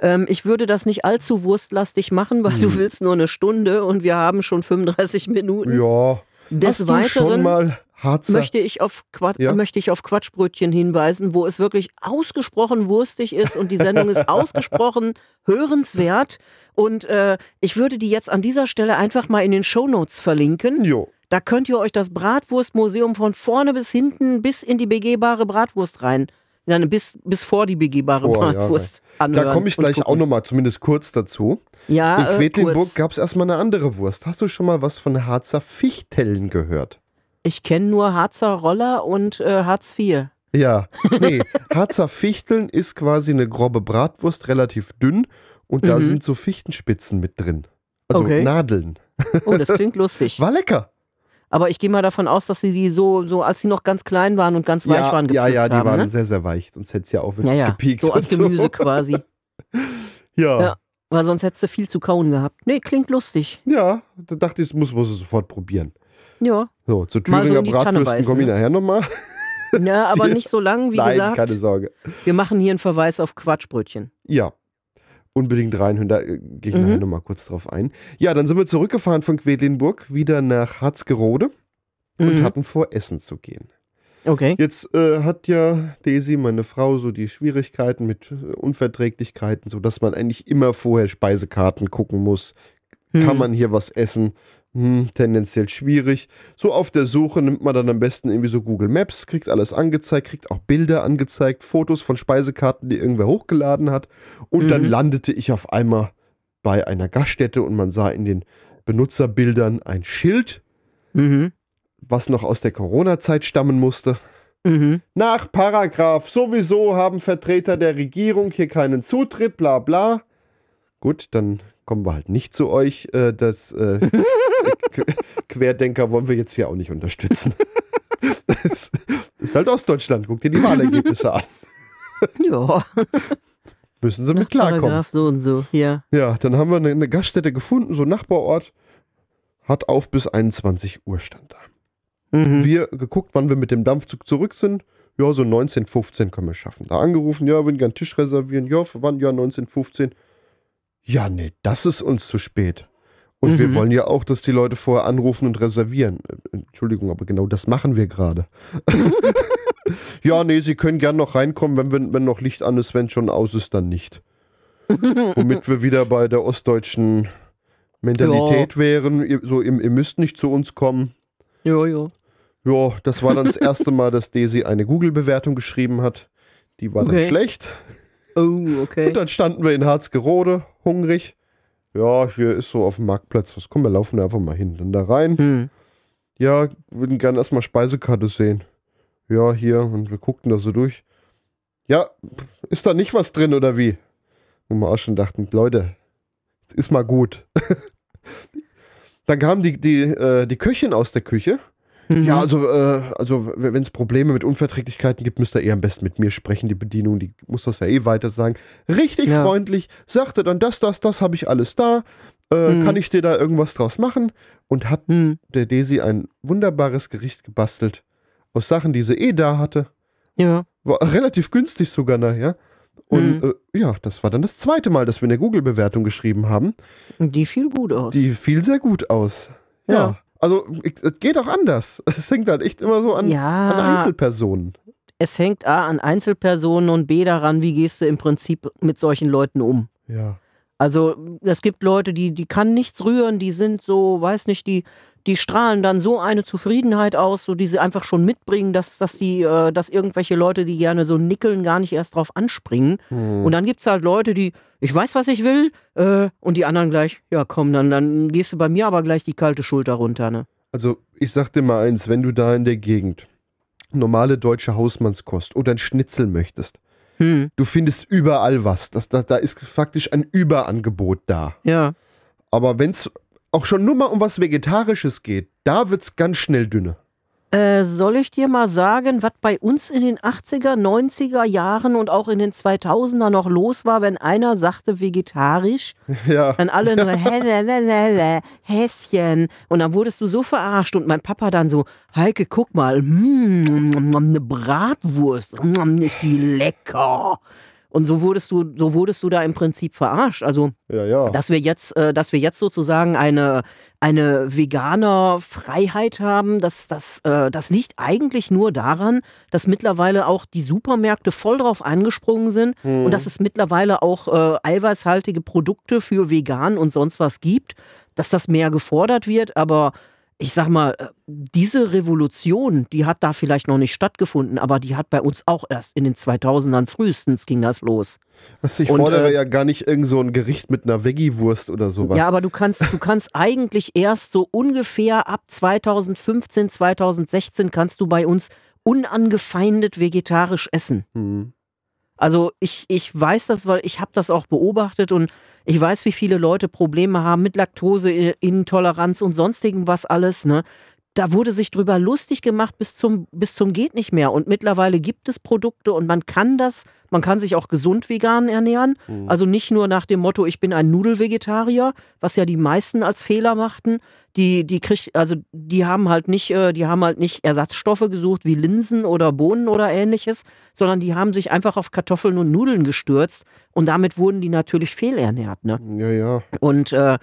Ähm, ich würde das nicht allzu wurstlastig machen, weil hm. du willst nur eine Stunde und wir haben schon 35 Minuten. Ja. Des Hast Weiteren, schon mal Harzer. Möchte ich, auf ja? möchte ich auf Quatschbrötchen hinweisen, wo es wirklich ausgesprochen wurstig ist und die Sendung ist ausgesprochen hörenswert. Und äh, ich würde die jetzt an dieser Stelle einfach mal in den Shownotes verlinken. Jo. Da könnt ihr euch das Bratwurstmuseum von vorne bis hinten bis in die begehbare Bratwurst rein. Nein, bis, bis vor die begehbare vor, Bratwurst ja, anhören. Da komme ich gleich auch nochmal, zumindest kurz dazu. Ja, in äh, Quedlinburg äh, gab es erstmal eine andere Wurst. Hast du schon mal was von Harzer Fichtellen gehört? Ich kenne nur Harzer Roller und äh, Harz IV. Ja, nee, Harzer Fichteln ist quasi eine grobe Bratwurst, relativ dünn und da mhm. sind so Fichtenspitzen mit drin. Also okay. Nadeln. Oh, das klingt lustig. War lecker. Aber ich gehe mal davon aus, dass sie die so, so, als sie noch ganz klein waren und ganz weich ja, waren, Ja, ja, die haben, waren ne? sehr, sehr weich. Sonst hätte es ja auch wirklich ja, ja. gepiekt. So als Gemüse so. quasi. ja. ja. Weil sonst hättest du viel zu kauen gehabt. Nee, klingt lustig. Ja, da dachte ich, das muss man sofort probieren. Ja. So, zu Thüringer so Bratwürsten komme ich nachher nochmal. Ja, aber nicht so lang, wie nein, gesagt. keine Sorge. Wir machen hier einen Verweis auf Quatschbrötchen. Ja. Unbedingt reinhören, da äh, gehe ich mhm. nachher nochmal kurz drauf ein. Ja, dann sind wir zurückgefahren von Quedlinburg wieder nach Harzgerode mhm. und hatten vor, essen zu gehen. Okay. Jetzt äh, hat ja Daisy, meine Frau, so die Schwierigkeiten mit äh, Unverträglichkeiten, sodass man eigentlich immer vorher Speisekarten gucken muss. Hm. Kann mhm. man hier was essen? hm, tendenziell schwierig. So auf der Suche nimmt man dann am besten irgendwie so Google Maps, kriegt alles angezeigt, kriegt auch Bilder angezeigt, Fotos von Speisekarten, die irgendwer hochgeladen hat. Und mhm. dann landete ich auf einmal bei einer Gaststätte und man sah in den Benutzerbildern ein Schild, mhm. was noch aus der Corona-Zeit stammen musste. Mhm. Nach Paragraph sowieso haben Vertreter der Regierung hier keinen Zutritt, bla bla. Gut, dann kommen wir halt nicht zu euch. Äh, das äh, Querdenker wollen wir jetzt hier auch nicht unterstützen. das ist halt Ostdeutschland. Guck dir die Wahlergebnisse an. Ja. Müssen sie mit klarkommen. Paragraph so und so, ja. Ja, dann haben wir eine Gaststätte gefunden, so Nachbarort. Hat auf bis 21 Uhr stand da. Mhm. Wir geguckt, wann wir mit dem Dampfzug zurück sind. Ja, so 19.15 können wir schaffen. Da angerufen, ja, würden gerne Tisch reservieren. Ja, für wann? Ja, 19.15 15 ja, nee, das ist uns zu spät. Und mhm. wir wollen ja auch, dass die Leute vorher anrufen und reservieren. Äh, Entschuldigung, aber genau das machen wir gerade. ja, nee, sie können gern noch reinkommen, wenn, wenn, wenn noch Licht an ist, wenn schon aus ist, dann nicht. Womit wir wieder bei der ostdeutschen Mentalität ja. wären. so, ihr, ihr, müsst nicht zu uns kommen. Ja, ja. Ja, das war dann das erste Mal, dass Desi eine Google-Bewertung geschrieben hat. Die war okay. dann schlecht. Oh, okay. Und dann standen wir in Harzgerode, hungrig. Ja, hier ist so auf dem Marktplatz was. Komm, wir laufen einfach mal hin. Dann da rein. Hm. Ja, würden gerne erstmal Speisekarte sehen. Ja, hier. Und wir guckten da so durch. Ja, ist da nicht was drin oder wie? Wo wir auch schon dachten, Leute, jetzt ist mal gut. Dann kam die, die, äh, die Köchin aus der Küche Mhm. Ja, also, äh, also wenn es Probleme mit Unverträglichkeiten gibt, müsst ihr eher am besten mit mir sprechen. Die Bedienung, die muss das ja eh weiter sagen. Richtig ja. freundlich, sagte dann das, das, das habe ich alles da. Äh, mhm. Kann ich dir da irgendwas draus machen? Und hat mhm. der Desi ein wunderbares Gericht gebastelt aus Sachen, die sie eh da hatte. Ja. War relativ günstig sogar nachher. Und mhm. äh, ja, das war dann das zweite Mal, dass wir eine Google-Bewertung geschrieben haben. Die fiel gut aus. Die fiel sehr gut aus. Ja. ja. Also, es geht auch anders. Es hängt halt echt immer so an, ja, an Einzelpersonen. Es hängt A an Einzelpersonen und B daran, wie gehst du im Prinzip mit solchen Leuten um. Ja. Also es gibt Leute, die, die kann nichts rühren, die sind so, weiß nicht, die die strahlen dann so eine Zufriedenheit aus, so die sie einfach schon mitbringen, dass, dass, die, äh, dass irgendwelche Leute, die gerne so nickeln, gar nicht erst drauf anspringen. Hm. Und dann gibt es halt Leute, die, ich weiß, was ich will, äh, und die anderen gleich, ja komm, dann, dann gehst du bei mir aber gleich die kalte Schulter runter. Ne? Also ich sag dir mal eins, wenn du da in der Gegend normale deutsche Hausmannskost oder ein Schnitzel möchtest, hm. du findest überall was. Das, da, da ist faktisch ein Überangebot da. Ja. Aber wenn es auch schon nur mal um was Vegetarisches geht, da wird es ganz schnell dünner. Äh, soll ich dir mal sagen, was bei uns in den 80er, 90er Jahren und auch in den 2000er noch los war, wenn einer sagte vegetarisch? Ja. Dann alle nur Hellelelele, Häschen. Und dann wurdest du so verarscht und mein Papa dann so, Heike, guck mal, mm, mm, mm eine Bratwurst, mm, mm, ist die lecker. Und so wurdest du, so wurdest du da im Prinzip verarscht. Also, ja, ja. dass wir jetzt, äh, dass wir jetzt sozusagen eine, eine veganer Freiheit haben, das, das, äh, das liegt eigentlich nur daran, dass mittlerweile auch die Supermärkte voll drauf angesprungen sind mhm. und dass es mittlerweile auch äh, eiweißhaltige Produkte für vegan und sonst was gibt, dass das mehr gefordert wird, aber ich sag mal, äh, diese Revolution, die hat da vielleicht noch nicht stattgefunden, aber die hat bei uns auch erst in den 2000ern frühestens ging das los. Was ich und, fordere äh, ja gar nicht irgend so ein Gericht mit einer Veggie-Wurst oder sowas. Ja, aber du kannst, du kannst eigentlich erst so ungefähr ab 2015, 2016 kannst du bei uns unangefeindet vegetarisch essen. Mhm. Also ich, ich weiß das, weil ich habe das auch beobachtet und ich weiß, wie viele Leute Probleme haben mit Laktoseintoleranz und sonstigem was alles. Ne? Da wurde sich drüber lustig gemacht bis zum, bis zum geht nicht mehr. Und mittlerweile gibt es Produkte und man kann das, man kann sich auch gesund vegan ernähren. Mhm. Also nicht nur nach dem Motto, ich bin ein Nudelvegetarier, was ja die meisten als Fehler machten, die, die kriegt, also die haben halt nicht, äh, die haben halt nicht Ersatzstoffe gesucht wie Linsen oder Bohnen oder ähnliches, sondern die haben sich einfach auf Kartoffeln und Nudeln gestürzt und damit wurden die natürlich fehlernährt, ne? Ja, ja. Und äh,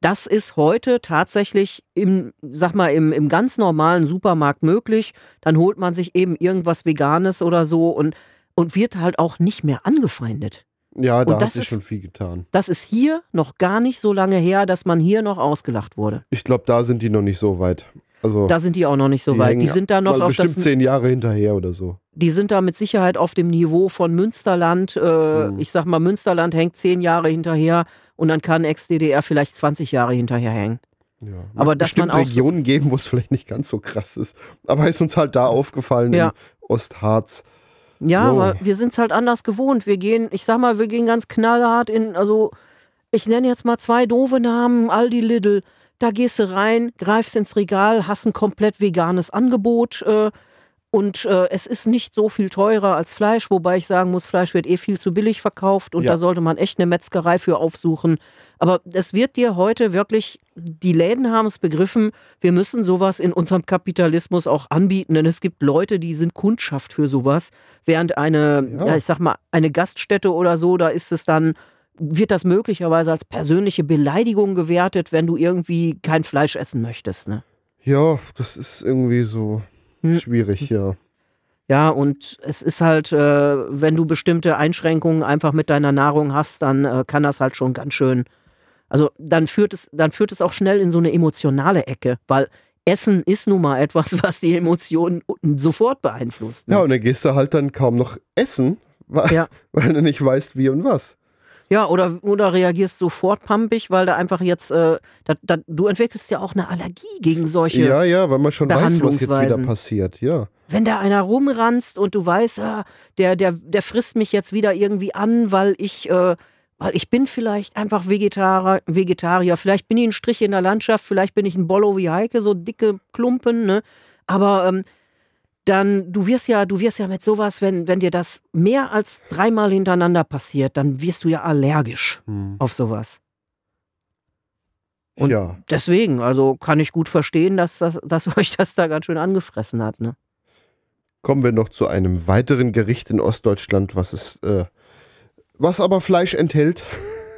das ist heute tatsächlich im, sag mal, im, im ganz normalen Supermarkt möglich. Dann holt man sich eben irgendwas Veganes oder so und, und wird halt auch nicht mehr angefeindet. Ja, da hat sich ist, schon viel getan. Das ist hier noch gar nicht so lange her, dass man hier noch ausgelacht wurde. Ich glaube, da sind die noch nicht so weit. Also, da sind die auch noch nicht so die weit. Die sind da noch auf bestimmt das, zehn Jahre hinterher oder so. Die sind da mit Sicherheit auf dem Niveau von Münsterland. Äh, mhm. Ich sag mal, Münsterland hängt zehn Jahre hinterher und dann kann Ex-DDR vielleicht 20 Jahre hinterher hängen. Ja. Aber dass bestimmt man auch Regionen geben, wo es vielleicht nicht ganz so krass ist. Aber ist uns halt da aufgefallen ja. im Ostharz, ja, no. weil wir sind es halt anders gewohnt. Wir gehen, ich sag mal, wir gehen ganz knallhart in, also ich nenne jetzt mal zwei doofe Namen, Aldi Lidl. Da gehst du rein, greifst ins Regal, hast ein komplett veganes Angebot äh, und äh, es ist nicht so viel teurer als Fleisch, wobei ich sagen muss, Fleisch wird eh viel zu billig verkauft und ja. da sollte man echt eine Metzgerei für aufsuchen, aber es wird dir heute wirklich, die Läden haben es begriffen, wir müssen sowas in unserem Kapitalismus auch anbieten, denn es gibt Leute, die sind Kundschaft für sowas, während eine, ja. Ja, ich sag mal, eine Gaststätte oder so, da ist es dann, wird das möglicherweise als persönliche Beleidigung gewertet, wenn du irgendwie kein Fleisch essen möchtest, ne? Ja, das ist irgendwie so hm. schwierig, ja. Ja, und es ist halt, äh, wenn du bestimmte Einschränkungen einfach mit deiner Nahrung hast, dann äh, kann das halt schon ganz schön also dann führt es, dann führt es auch schnell in so eine emotionale Ecke, weil Essen ist nun mal etwas, was die Emotionen sofort beeinflusst. Ne? Ja, und dann gehst du halt dann kaum noch essen, weil, ja. weil du nicht weißt, wie und was. Ja, oder, oder reagierst sofort pampig, weil da einfach jetzt, äh, da, da, du entwickelst ja auch eine Allergie gegen solche. Ja, ja, weil man schon weiß, was jetzt wieder passiert, ja. Wenn da einer rumranzt und du weißt, ah, der, der, der frisst mich jetzt wieder irgendwie an, weil ich äh, weil ich bin vielleicht einfach Vegetarier, Vegetarier. Vielleicht bin ich ein Strich in der Landschaft, vielleicht bin ich ein Bollo wie Heike, so dicke Klumpen, ne? Aber ähm, dann, du wirst ja, du wirst ja mit sowas, wenn, wenn dir das mehr als dreimal hintereinander passiert, dann wirst du ja allergisch hm. auf sowas. Und ja. deswegen, also kann ich gut verstehen, dass, dass, dass euch das da ganz schön angefressen hat, ne? Kommen wir noch zu einem weiteren Gericht in Ostdeutschland, was es äh, was aber Fleisch enthält.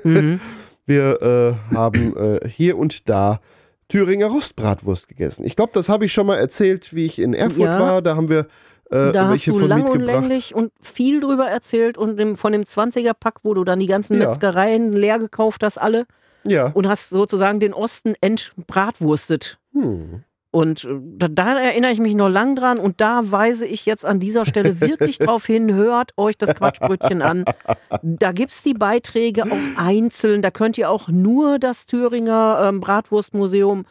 Mhm. Wir äh, haben äh, hier und da Thüringer Rostbratwurst gegessen. Ich glaube, das habe ich schon mal erzählt, wie ich in Erfurt ja. war. Da haben wir äh, da hast du lang und länglich und viel drüber erzählt und dem, von dem 20er-Pack, wo du dann die ganzen ja. Metzgereien leer gekauft hast, alle. Ja. Und hast sozusagen den Osten entbratwurstet. Hm. Und äh, da, da, erinnere ich mich noch lang dran und da weise ich jetzt an dieser Stelle wirklich drauf hin, hört euch das Quatschbrötchen an. Da gibt es die Beiträge auch einzeln, da könnt ihr auch nur das Thüringer ähm, Bratwurstmuseum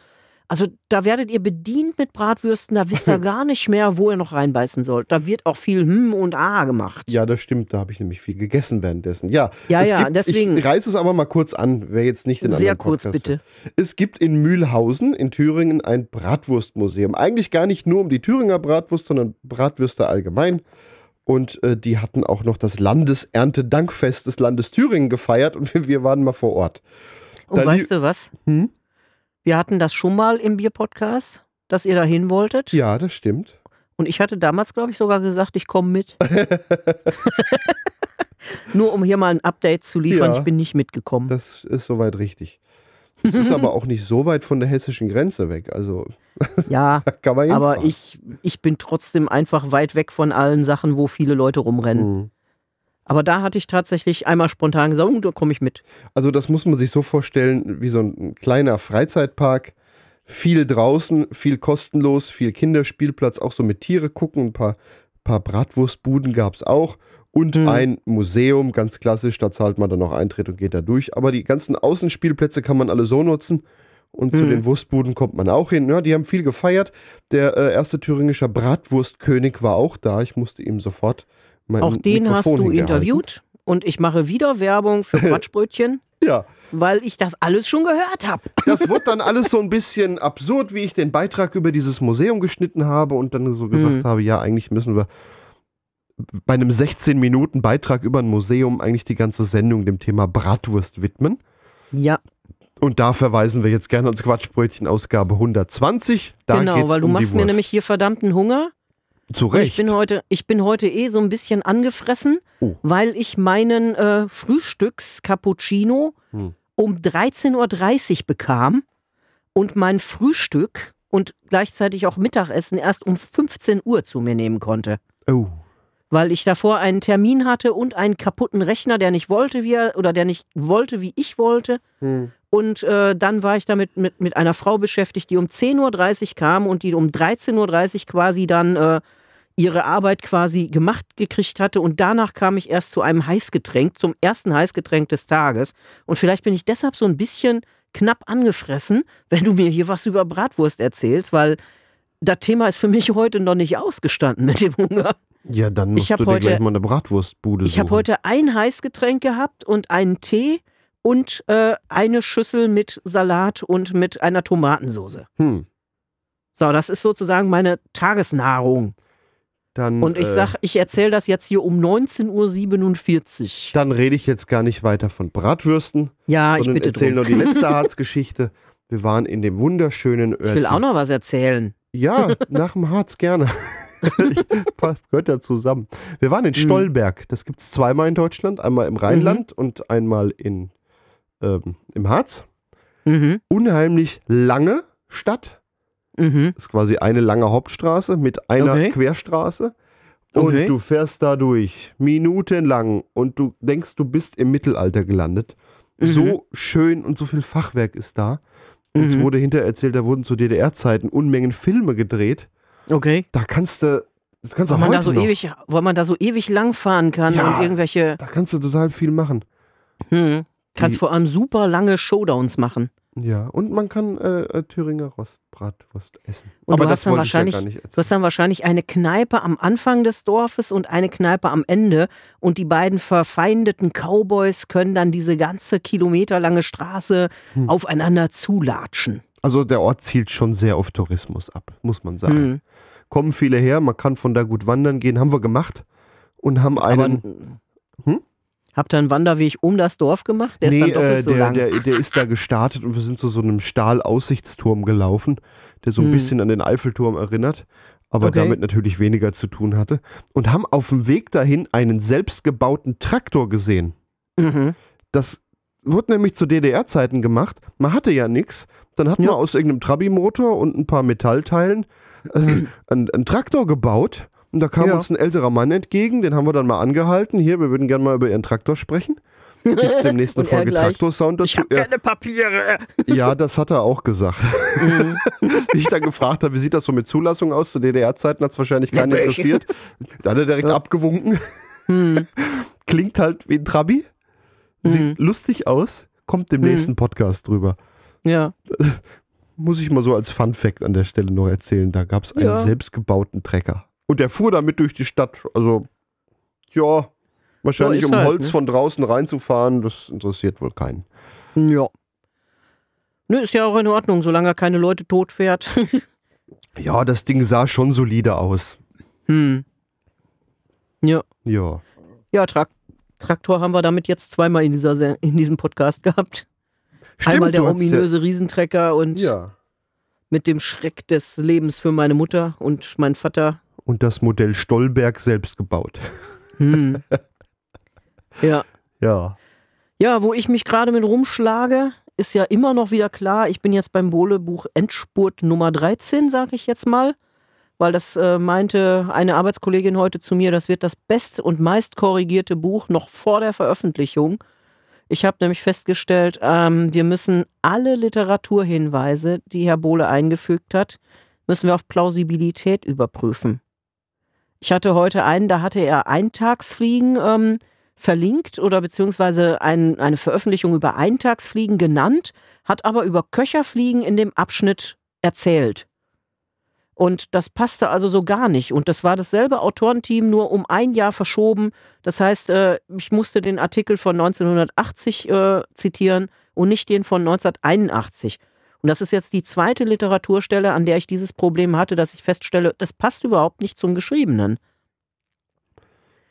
also da werdet ihr bedient mit Bratwürsten, da wisst ihr gar nicht mehr, wo ihr noch reinbeißen sollt. Da wird auch viel Hm und Ah gemacht. Ja, das stimmt, da habe ich nämlich viel gegessen währenddessen. Ja, ja, ja gibt, deswegen. Ich reiße es aber mal kurz an, wer jetzt nicht in anderen Sehr kurz, bitte. Hat. Es gibt in Mühlhausen in Thüringen ein Bratwurstmuseum. Eigentlich gar nicht nur um die Thüringer Bratwurst, sondern Bratwürste allgemein. Und äh, die hatten auch noch das Landesernte-Dankfest des Landes Thüringen gefeiert und wir, wir waren mal vor Ort. Und da weißt du was? Hm? Wir hatten das schon mal im Bier-Podcast, dass ihr dahin wolltet. Ja, das stimmt. Und ich hatte damals, glaube ich, sogar gesagt, ich komme mit. Nur um hier mal ein Update zu liefern, ja, ich bin nicht mitgekommen. Das ist soweit richtig. Es ist aber auch nicht so weit von der hessischen Grenze weg. Also ja, kann man aber ich, ich bin trotzdem einfach weit weg von allen Sachen, wo viele Leute rumrennen. Mhm. Aber da hatte ich tatsächlich einmal spontan gesagt, oh, da komme ich mit. Also das muss man sich so vorstellen wie so ein kleiner Freizeitpark. Viel draußen, viel kostenlos, viel Kinderspielplatz, auch so mit Tiere gucken, ein paar, paar Bratwurstbuden gab es auch und hm. ein Museum, ganz klassisch, da zahlt man dann noch Eintritt und geht da durch. Aber die ganzen Außenspielplätze kann man alle so nutzen. Und hm. zu mhm. den Wurstbuden kommt man auch hin. Ja, die haben viel gefeiert. Der äh, erste thüringische Bratwurstkönig war auch da. Ich musste ihm sofort mein Auch den Mikrofon hast du interviewt und ich mache wieder Werbung für Quatschbrötchen. Ja. Weil ich das alles schon gehört habe. Das wurde dann alles so ein bisschen absurd, wie ich den Beitrag über dieses Museum geschnitten habe und dann so gesagt mhm. habe, ja, eigentlich müssen wir bei einem 16 Minuten Beitrag über ein Museum eigentlich die ganze Sendung dem Thema Bratwurst widmen. Ja. Und da verweisen wir jetzt gerne ans Quatschbrötchen Ausgabe 120. Da genau, weil du um machst mir nämlich hier verdammten Hunger. Zu Recht. Ich bin heute, ich bin heute eh so ein bisschen angefressen, oh. weil ich meinen äh, Frühstücks-Cappuccino hm. um 13.30 Uhr bekam und mein Frühstück und gleichzeitig auch Mittagessen erst um 15 Uhr zu mir nehmen konnte. Oh. Weil ich davor einen Termin hatte und einen kaputten Rechner, der nicht wollte, wie er, oder der nicht wollte, wie ich wollte. Hm. Und äh, dann war ich damit mit, mit einer Frau beschäftigt, die um 10.30 Uhr kam und die um 13.30 Uhr quasi dann äh, ihre Arbeit quasi gemacht gekriegt hatte und danach kam ich erst zu einem Heißgetränk, zum ersten Heißgetränk des Tages. Und vielleicht bin ich deshalb so ein bisschen knapp angefressen, wenn du mir hier was über Bratwurst erzählst, weil das Thema ist für mich heute noch nicht ausgestanden mit dem Hunger. Ja, dann musst ich du dir heute, gleich mal eine Bratwurstbude suchen. Ich habe heute ein Heißgetränk gehabt und einen Tee und äh, eine Schüssel mit Salat und mit einer Tomatensoße. Hm. So, das ist sozusagen meine Tagesnahrung. Dann, und ich äh, sag, ich erzähle das jetzt hier um 19.47 Uhr. Dann rede ich jetzt gar nicht weiter von Bratwürsten. Ja, ich bitte erzähle nur die letzte Harzgeschichte. Wir waren in dem wunderschönen Örtchen. Ich will auch noch was erzählen. Ja, nach dem Harz gerne. ich, passt, gehört ja zusammen. Wir waren in hm. Stolberg. Das gibt es zweimal in Deutschland. Einmal im Rheinland mhm. und einmal in, ähm, im Harz. Mhm. Unheimlich lange Stadt. Mhm. Das ist quasi eine lange Hauptstraße mit einer okay. Querstraße. Und okay. du fährst da durch, minutenlang, und du denkst, du bist im Mittelalter gelandet. Mhm. So schön und so viel Fachwerk ist da. Uns mhm. wurde hintererzählt, da wurden zu DDR-Zeiten Unmengen Filme gedreht. Okay. Da kannst du das kannst weil, man da so noch. ewig, weil man da so ewig langfahren kann ja, und irgendwelche. Da kannst du total viel machen. Hm. Kannst Die, vor allem super lange Showdowns machen. Ja, und man kann äh, äh Thüringer Rostbratwurst essen. Und Aber du hast, das dann wahrscheinlich, ja du hast dann wahrscheinlich eine Kneipe am Anfang des Dorfes und eine Kneipe am Ende. Und die beiden verfeindeten Cowboys können dann diese ganze kilometerlange Straße hm. aufeinander zulatschen. Also der Ort zielt schon sehr auf Tourismus ab, muss man sagen. Hm. Kommen viele her, man kann von da gut wandern gehen, haben wir gemacht und haben einen. Aber, hm? Habt ihr einen Wanderweg um das Dorf gemacht? Der nee, ist dann doppelt äh, so der, lang. Der, der ist da gestartet und wir sind zu so einem Stahlaussichtsturm gelaufen, der so ein hm. bisschen an den Eiffelturm erinnert, aber okay. damit natürlich weniger zu tun hatte. Und haben auf dem Weg dahin einen selbstgebauten Traktor gesehen. Mhm. Das wurde nämlich zu DDR-Zeiten gemacht. Man hatte ja nichts. Dann hat ja. man aus irgendeinem Trabi-Motor und ein paar Metallteilen äh, einen, einen Traktor gebaut und da kam ja. uns ein älterer Mann entgegen, den haben wir dann mal angehalten. Hier, wir würden gerne mal über Ihren Traktor sprechen. Gibt es demnächst eine Folge Traktorsound dazu? Ich habe keine Papiere. ja, das hat er auch gesagt. Mhm. Wie ich dann gefragt habe, wie sieht das so mit Zulassung aus? Zu DDR-Zeiten hat es wahrscheinlich keinen interessiert. Da hat er direkt ja. abgewunken. Hm. Klingt halt wie ein Trabi. Sieht mhm. lustig aus. Kommt dem hm. nächsten Podcast drüber. Ja. Muss ich mal so als Fun-Fact an der Stelle noch erzählen. Da gab es einen ja. selbstgebauten Trecker. Und der fuhr damit durch die Stadt. Also, ja, wahrscheinlich so um halt, Holz ne? von draußen reinzufahren, das interessiert wohl keinen. Ja. Nö, ist ja auch in Ordnung, solange er keine Leute totfährt. ja, das Ding sah schon solide aus. Hm. Ja. Ja. Ja, Trak Traktor haben wir damit jetzt zweimal in, dieser, in diesem Podcast gehabt. Stimmt, Einmal der ominöse ja Riesentrecker und ja. mit dem Schreck des Lebens für meine Mutter und meinen Vater und das Modell Stolberg selbst gebaut. Hm. Ja. Ja. Ja, wo ich mich gerade mit rumschlage, ist ja immer noch wieder klar, ich bin jetzt beim Bohle-Buch Endspurt Nummer 13, sage ich jetzt mal, weil das äh, meinte eine Arbeitskollegin heute zu mir, das wird das best und meist korrigierte Buch noch vor der Veröffentlichung. Ich habe nämlich festgestellt, ähm, wir müssen alle Literaturhinweise, die Herr Bohle eingefügt hat, müssen wir auf Plausibilität überprüfen. Ich hatte heute einen, da hatte er Eintagsfliegen ähm, verlinkt oder beziehungsweise ein, eine Veröffentlichung über Eintagsfliegen genannt, hat aber über Köcherfliegen in dem Abschnitt erzählt. Und das passte also so gar nicht. Und das war dasselbe Autorenteam, nur um ein Jahr verschoben. Das heißt, äh, ich musste den Artikel von 1980 äh, zitieren und nicht den von 1981. Und das ist jetzt die zweite Literaturstelle, an der ich dieses Problem hatte, dass ich feststelle, das passt überhaupt nicht zum Geschriebenen.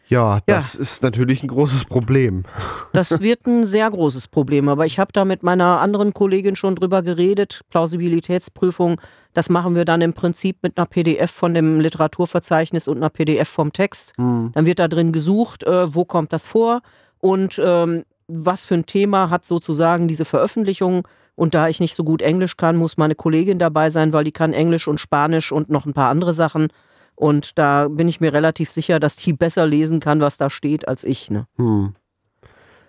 Ja, das ja. ist natürlich ein großes Problem. Das wird ein sehr großes Problem, aber ich habe da mit meiner anderen Kollegin schon drüber geredet. Plausibilitätsprüfung, das machen wir dann im Prinzip mit einer PDF von dem Literaturverzeichnis und einer PDF vom Text. Hm. Dann wird da drin gesucht, äh, wo kommt das vor und ähm, was für ein Thema hat sozusagen diese Veröffentlichung und da ich nicht so gut Englisch kann, muss meine Kollegin dabei sein, weil die kann Englisch und Spanisch und noch ein paar andere Sachen. Und da bin ich mir relativ sicher, dass die besser lesen kann, was da steht, als ich. Ne? Hm.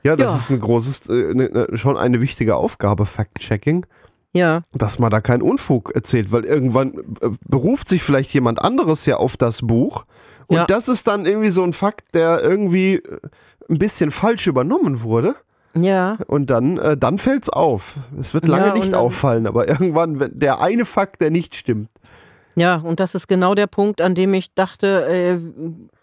Ja, das ja. ist ein großes, äh, ne, ne schon eine wichtige Aufgabe, Fact-Checking. Ja. Dass man da keinen Unfug erzählt, weil irgendwann äh, beruft sich vielleicht jemand anderes ja auf das Buch. Und ja. das ist dann irgendwie so ein Fakt, der irgendwie äh, ein bisschen falsch übernommen wurde. Ja. Und dann, äh, dann fällt es auf. Es wird lange ja, nicht auffallen, aber irgendwann wenn der eine Fakt, der nicht stimmt. Ja, und das ist genau der Punkt, an dem ich dachte, äh,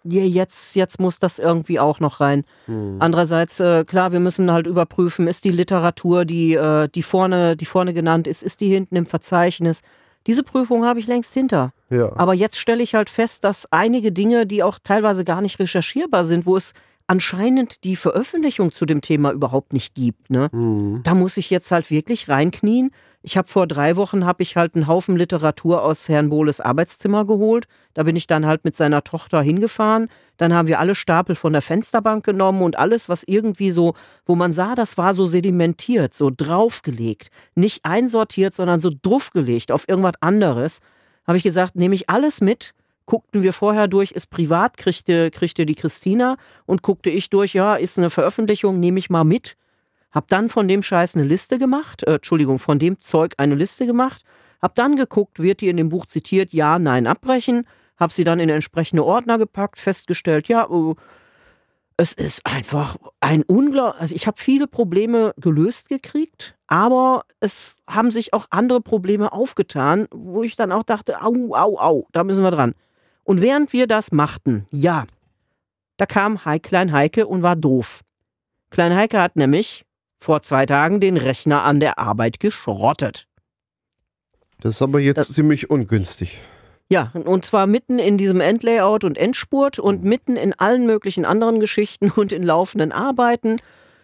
jetzt, jetzt muss das irgendwie auch noch rein. Hm. Andererseits, äh, klar, wir müssen halt überprüfen, ist die Literatur, die, äh, die, vorne, die vorne genannt ist, ist die hinten im Verzeichnis. Diese Prüfung habe ich längst hinter. Ja. Aber jetzt stelle ich halt fest, dass einige Dinge, die auch teilweise gar nicht recherchierbar sind, wo es anscheinend die Veröffentlichung zu dem Thema überhaupt nicht gibt. Ne? Mhm. Da muss ich jetzt halt wirklich reinknien. Ich habe vor drei Wochen habe ich halt einen Haufen Literatur aus Herrn Bohles Arbeitszimmer geholt. Da bin ich dann halt mit seiner Tochter hingefahren. Dann haben wir alle Stapel von der Fensterbank genommen und alles, was irgendwie so, wo man sah, das war so sedimentiert, so draufgelegt, nicht einsortiert, sondern so draufgelegt auf irgendwas anderes, habe ich gesagt, nehme ich alles mit guckten wir vorher durch, ist privat, kriegte, kriegte die Christina und guckte ich durch, ja, ist eine Veröffentlichung, nehme ich mal mit. Hab dann von dem Scheiß eine Liste gemacht, äh, Entschuldigung, von dem Zeug eine Liste gemacht. Hab dann geguckt, wird die in dem Buch zitiert, ja, nein, abbrechen. Hab sie dann in entsprechende Ordner gepackt, festgestellt, ja, äh, es ist einfach ein Unglaublich. Also ich habe viele Probleme gelöst gekriegt, aber es haben sich auch andere Probleme aufgetan, wo ich dann auch dachte, au, au, au, da müssen wir dran. Und während wir das machten, ja, da kam He Klein Heike und war doof. Klein Heike hat nämlich vor zwei Tagen den Rechner an der Arbeit geschrottet. Das ist aber jetzt das, äh. ziemlich ungünstig. Ja, und zwar mitten in diesem Endlayout und Endspurt und mhm. mitten in allen möglichen anderen Geschichten und in laufenden Arbeiten.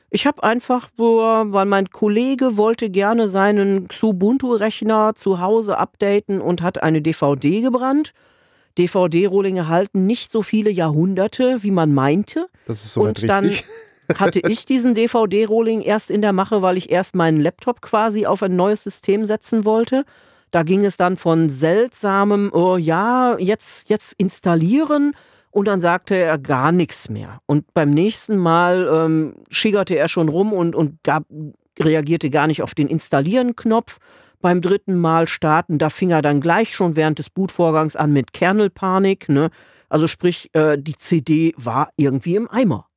Ich habe einfach, weil mein Kollege wollte gerne seinen Xubuntu-Rechner zu Hause updaten und hat eine DVD gebrannt. DVD-Rohlinge halten nicht so viele Jahrhunderte, wie man meinte. Das ist soweit Und dann richtig. hatte ich diesen DVD-Rohling erst in der Mache, weil ich erst meinen Laptop quasi auf ein neues System setzen wollte. Da ging es dann von seltsamem, oh ja, jetzt, jetzt installieren. Und dann sagte er gar nichts mehr. Und beim nächsten Mal ähm, schiggerte er schon rum und, und gab, reagierte gar nicht auf den Installieren-Knopf beim dritten Mal starten, da fing er dann gleich schon während des Bootvorgangs an mit Kernelpanik. Ne? Also sprich, äh, die CD war irgendwie im Eimer.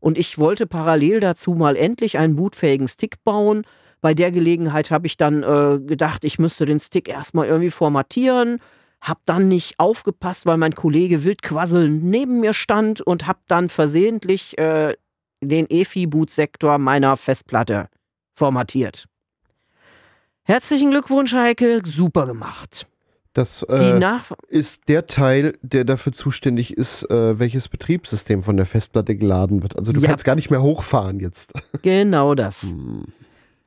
Und ich wollte parallel dazu mal endlich einen bootfähigen Stick bauen. Bei der Gelegenheit habe ich dann äh, gedacht, ich müsste den Stick erstmal irgendwie formatieren. Hab dann nicht aufgepasst, weil mein Kollege Wildquassel neben mir stand und hab dann versehentlich äh, den EFI-Boot-Sektor meiner Festplatte formatiert. Herzlichen Glückwunsch, Heike, super gemacht. Das äh, ist der Teil, der dafür zuständig ist, äh, welches Betriebssystem von der Festplatte geladen wird. Also du ja. kannst gar nicht mehr hochfahren jetzt. Genau das. Hm.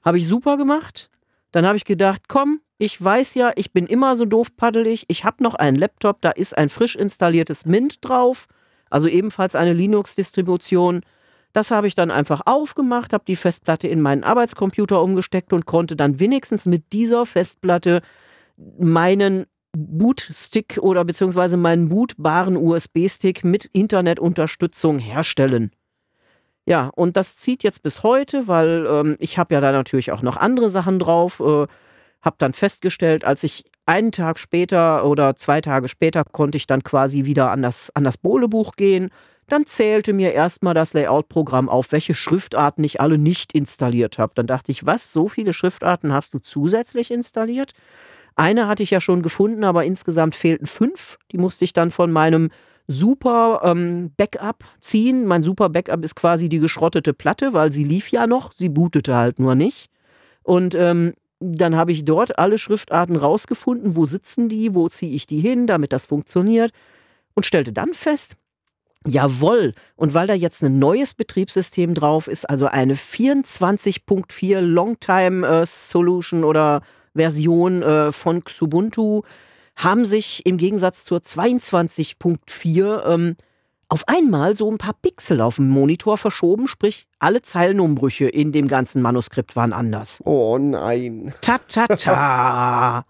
Habe ich super gemacht. Dann habe ich gedacht, komm, ich weiß ja, ich bin immer so doof paddelig. Ich habe noch einen Laptop, da ist ein frisch installiertes Mint drauf. Also ebenfalls eine Linux-Distribution. Das habe ich dann einfach aufgemacht, habe die Festplatte in meinen Arbeitscomputer umgesteckt und konnte dann wenigstens mit dieser Festplatte meinen Bootstick oder beziehungsweise meinen bootbaren USB-Stick mit Internetunterstützung herstellen. Ja, und das zieht jetzt bis heute, weil ähm, ich habe ja da natürlich auch noch andere Sachen drauf. Äh, habe dann festgestellt, als ich einen Tag später oder zwei Tage später konnte ich dann quasi wieder an das, an das Bohlebuch gehen dann zählte mir erstmal das Layout-Programm auf, welche Schriftarten ich alle nicht installiert habe. Dann dachte ich, was, so viele Schriftarten hast du zusätzlich installiert? Eine hatte ich ja schon gefunden, aber insgesamt fehlten fünf. Die musste ich dann von meinem super ähm, Backup ziehen. Mein super Backup ist quasi die geschrottete Platte, weil sie lief ja noch, sie bootete halt nur nicht. Und ähm, dann habe ich dort alle Schriftarten rausgefunden, wo sitzen die, wo ziehe ich die hin, damit das funktioniert. Und stellte dann fest, Jawohl. Und weil da jetzt ein neues Betriebssystem drauf ist, also eine 24.4 Longtime äh, Solution oder Version äh, von Xubuntu, haben sich im Gegensatz zur 22.4 ähm, auf einmal so ein paar Pixel auf dem Monitor verschoben, sprich alle Zeilenumbrüche in dem ganzen Manuskript waren anders. Oh nein. Ta ta ta.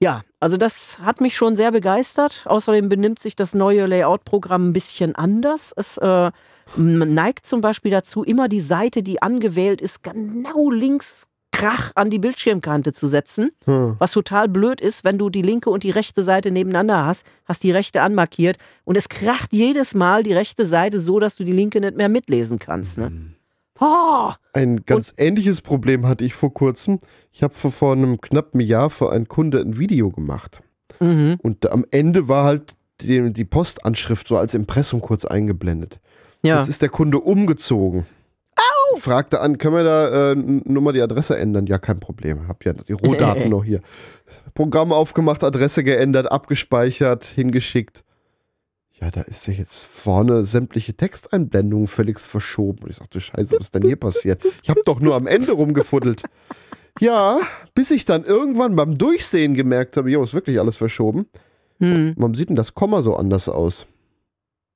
Ja, also das hat mich schon sehr begeistert. Außerdem benimmt sich das neue Layout-Programm ein bisschen anders. Es äh, neigt zum Beispiel dazu, immer die Seite, die angewählt ist, genau links krach an die Bildschirmkante zu setzen. Hm. Was total blöd ist, wenn du die linke und die rechte Seite nebeneinander hast, hast die rechte anmarkiert und es kracht jedes Mal die rechte Seite so, dass du die linke nicht mehr mitlesen kannst. Ne? Hm. Oh. Ein ganz und ähnliches Problem hatte ich vor kurzem. Ich habe vor, vor einem knappen Jahr für einen Kunde ein Video gemacht. Mhm. Und am Ende war halt die, die, Postanschrift so als Impressum kurz eingeblendet. Ja. Jetzt ist der Kunde umgezogen. Au! Fragte an, können wir da äh, nur mal die Adresse ändern? Ja, kein Problem. Hab ja die Rohdaten noch hier. Programm aufgemacht, Adresse geändert, abgespeichert, hingeschickt ja, da ist ja jetzt vorne sämtliche Texteinblendungen völlig verschoben. Und ich sagte, Scheiße, was ist denn hier passiert? Ich habe doch nur am Ende rumgefuddelt. Ja, bis ich dann irgendwann beim Durchsehen gemerkt habe, jo, ist wirklich alles verschoben. Hm. Warum sieht denn das Komma so anders aus?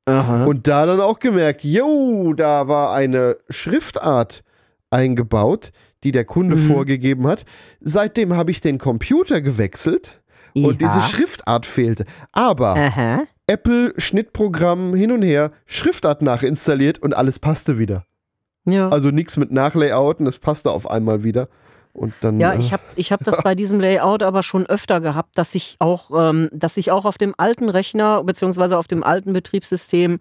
Aha. Und da dann auch gemerkt, jo, da war eine Schriftart eingebaut, die der Kunde mhm. vorgegeben hat. Seitdem habe ich den Computer gewechselt und diese Schriftart fehlte. Aber Aha. Apple, Schnittprogramm, hin und her, Schriftart nachinstalliert und alles passte wieder. Ja. Also nichts mit Nachlayouten, es passte auf einmal wieder. Und dann, ja, äh, ich habe ich hab das bei diesem Layout aber schon öfter gehabt, dass ich auch, ähm, dass ich auch auf dem alten Rechner beziehungsweise auf dem alten Betriebssystem,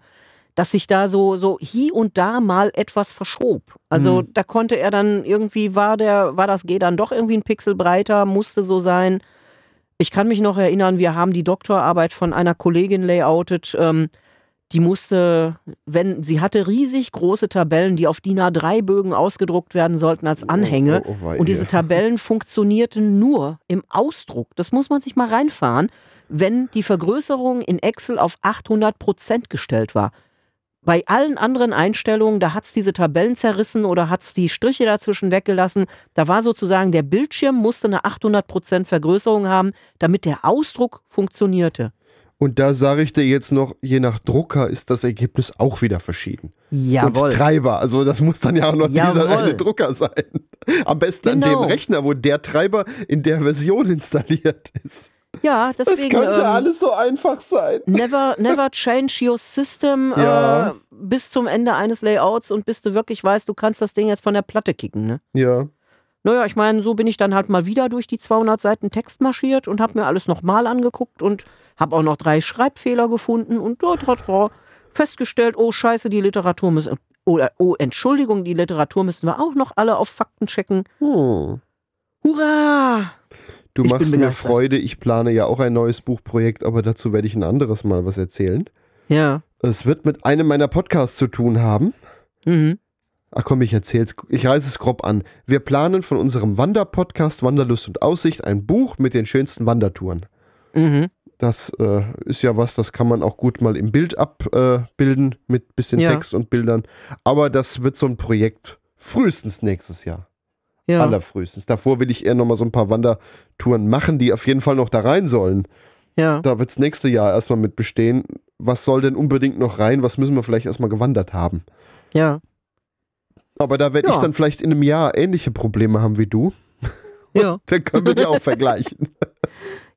dass sich da so, so hier und da mal etwas verschob. Also hm. da konnte er dann irgendwie, war der, war das G dann doch irgendwie ein Pixel breiter, musste so sein. Ich kann mich noch erinnern, wir haben die Doktorarbeit von einer Kollegin layoutet. Ähm, die musste, wenn, sie hatte riesig große Tabellen, die auf DIN A3-Bögen ausgedruckt werden sollten als oh, Anhänge. Oh, oh, oh, und diese Tabellen funktionierten nur im Ausdruck. Das muss man sich mal reinfahren, wenn die Vergrößerung in Excel auf 800 Prozent gestellt war bei allen anderen Einstellungen, da hat es diese Tabellen zerrissen oder hat es die Striche dazwischen weggelassen. Da war sozusagen, der Bildschirm musste eine 800% Vergrößerung haben, damit der Ausdruck funktionierte. Und da sage ich dir jetzt noch, je nach Drucker ist das Ergebnis auch wieder verschieden. Jawohl. Und Treiber, also das muss dann ja auch noch Jawohl. dieser eine Drucker sein. Am besten genau. an dem genau. Rechner, wo der Treiber in der Version installiert ist. Ja, deswegen. das könnte ähm, alles so einfach sein. Never, never change your system äh, ja. äh, bis zum Ende eines Layouts und bis du wirklich weißt, du kannst das Ding jetzt von der Platte kicken, ne? Ja. Naja, ich meine, so bin ich dann halt mal wieder durch die 200 Seiten Text marschiert und habe mir alles nochmal angeguckt und habe auch noch drei Schreibfehler gefunden und dort festgestellt, oh Scheiße, die Literatur müssen, oder, oh Entschuldigung, die Literatur müssen wir auch noch alle auf Fakten checken. Hm. Hurra! Du ich machst mir Freude. Ich plane ja auch ein neues Buchprojekt, aber dazu werde ich ein anderes Mal was erzählen. Ja. Es wird mit einem meiner Podcasts zu tun haben. Mhm. Ach komm, ich erzähl's. Ich reiße es grob an. Wir planen von unserem Wanderpodcast Wanderlust und Aussicht ein Buch mit den schönsten Wandertouren. Mhm. Das äh, ist ja was, das kann man auch gut mal im Bild abbilden äh, mit bisschen ja. Text und Bildern. Aber das wird so ein Projekt frühestens nächstes Jahr. Ja. Allerfrühestens. Davor will ich eher nochmal so ein paar Wandertouren machen, die auf jeden Fall noch da rein sollen. Ja. Da wird es nächste Jahr erstmal mit bestehen. Was soll denn unbedingt noch rein? Was müssen wir vielleicht erstmal gewandert haben? Ja. Aber da werde ja. ich dann vielleicht in einem Jahr ähnliche Probleme haben wie du. Ja. dann können wir die auch vergleichen.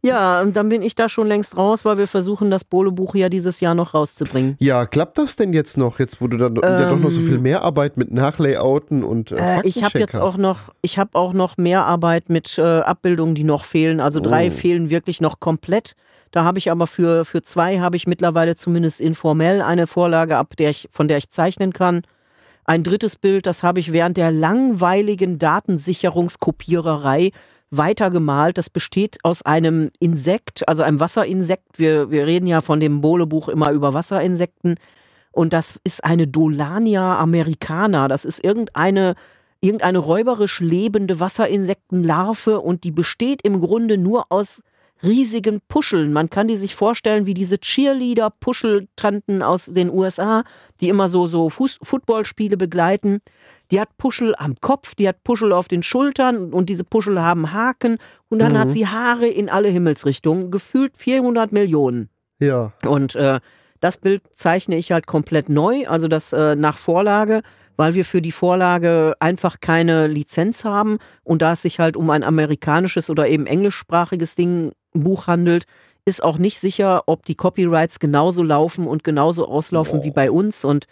Ja, dann bin ich da schon längst raus, weil wir versuchen, das Bolo-Buch ja dieses Jahr noch rauszubringen. Ja, klappt das denn jetzt noch, jetzt wurde dann ähm, ja doch noch so ähm, viel mehr Arbeit mit Nachlayouten und äh, äh Faktencheck Ich habe jetzt auch noch, ich habe auch noch mehr Arbeit mit äh, Abbildungen, die noch fehlen. Also drei oh. fehlen wirklich noch komplett. Da habe ich aber für, für zwei habe ich mittlerweile zumindest informell eine Vorlage ab, der ich, von der ich zeichnen kann. Ein drittes Bild, das habe ich während der langweiligen Datensicherungskopiererei weitergemalt. Das besteht aus einem Insekt, also einem Wasserinsekt. Wir, wir reden ja von dem Bohle-Buch immer über Wasserinsekten. Und das ist eine Dolania americana. Das ist irgendeine, irgendeine räuberisch lebende Wasserinsektenlarve und die besteht im Grunde nur aus riesigen Puscheln. Man kann die sich vorstellen wie diese Cheerleader-Puscheltanten aus den USA, die immer so, so Fuß Footballspiele begleiten. Die hat Puschel am Kopf, die hat Puschel auf den Schultern und diese Puschel haben Haken und dann mhm. hat sie Haare in alle Himmelsrichtungen, gefühlt 400 Millionen. Ja. Und äh, das Bild zeichne ich halt komplett neu, also das äh, nach Vorlage, weil wir für die Vorlage einfach keine Lizenz haben und da es sich halt um ein amerikanisches oder eben englischsprachiges Ding Buch handelt, ist auch nicht sicher, ob die Copyrights genauso laufen und genauso auslaufen oh. wie bei uns und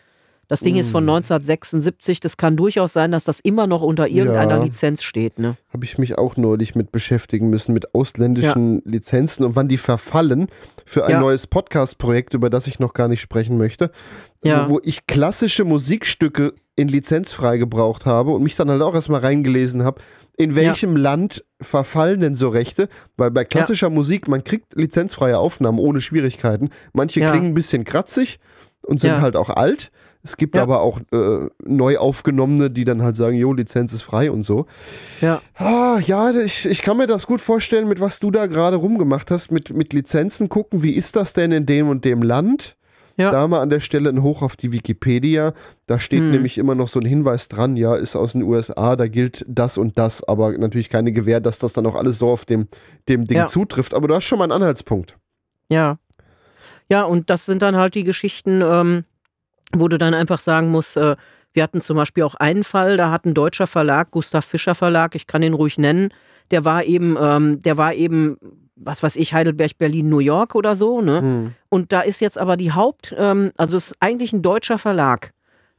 das Ding mm. ist von 1976. Hm. Das kann durchaus sein, dass das immer noch unter irgendeiner ja. Lizenz steht. Ne? Habe ich mich auch neulich mit beschäftigen müssen, mit ausländischen ja. Lizenzen und wann die verfallen für ein ja. neues Podcast-Projekt, über das ich noch gar nicht sprechen möchte, wo ich klassische Musikstücke in Lizenz freigebraucht habe und mich dann halt auch erstmal reingelesen habe, in welchem ja. Land verfallen denn so Rechte? Weil bei klassischer ja. Musik, man kriegt lizenzfreie Aufnahmen ohne Schwierigkeiten. Manche ja. klingen ein bisschen kratzig und sind halt auch alt. Es gibt ja. aber auch äh, neu aufgenommene, die dann halt sagen, jo, Lizenz ist frei und so. Ja. Ah, ja, ich, ich kann mir das gut vorstellen, mit was du da gerade rumgemacht hast, mit, mit Lizenzen gucken, wie ist das denn in dem und dem Land? Ja. Da mal an der Stelle ein Hoch auf die Wikipedia. Da steht hm. nämlich immer noch so ein Hinweis dran, ja, ist aus den USA, da gilt das und das, aber natürlich keine Gewähr, dass das dann auch alles so auf dem, dem Ding ja. zutrifft. Aber du hast schon mal einen Anhaltspunkt. Ja. Ja, und das sind dann halt die Geschichten, ähm, wo du dann einfach sagen musst, äh, wir hatten zum Beispiel auch einen Fall, da hat ein deutscher Verlag, Gustav Fischer Verlag, ich kann den ruhig nennen, der war eben, ähm, der war eben, was weiß ich, Heidelberg, Berlin, New York oder so, ne? Hm. Und da ist jetzt aber die Haupt, ähm, also es ist eigentlich ein deutscher Verlag.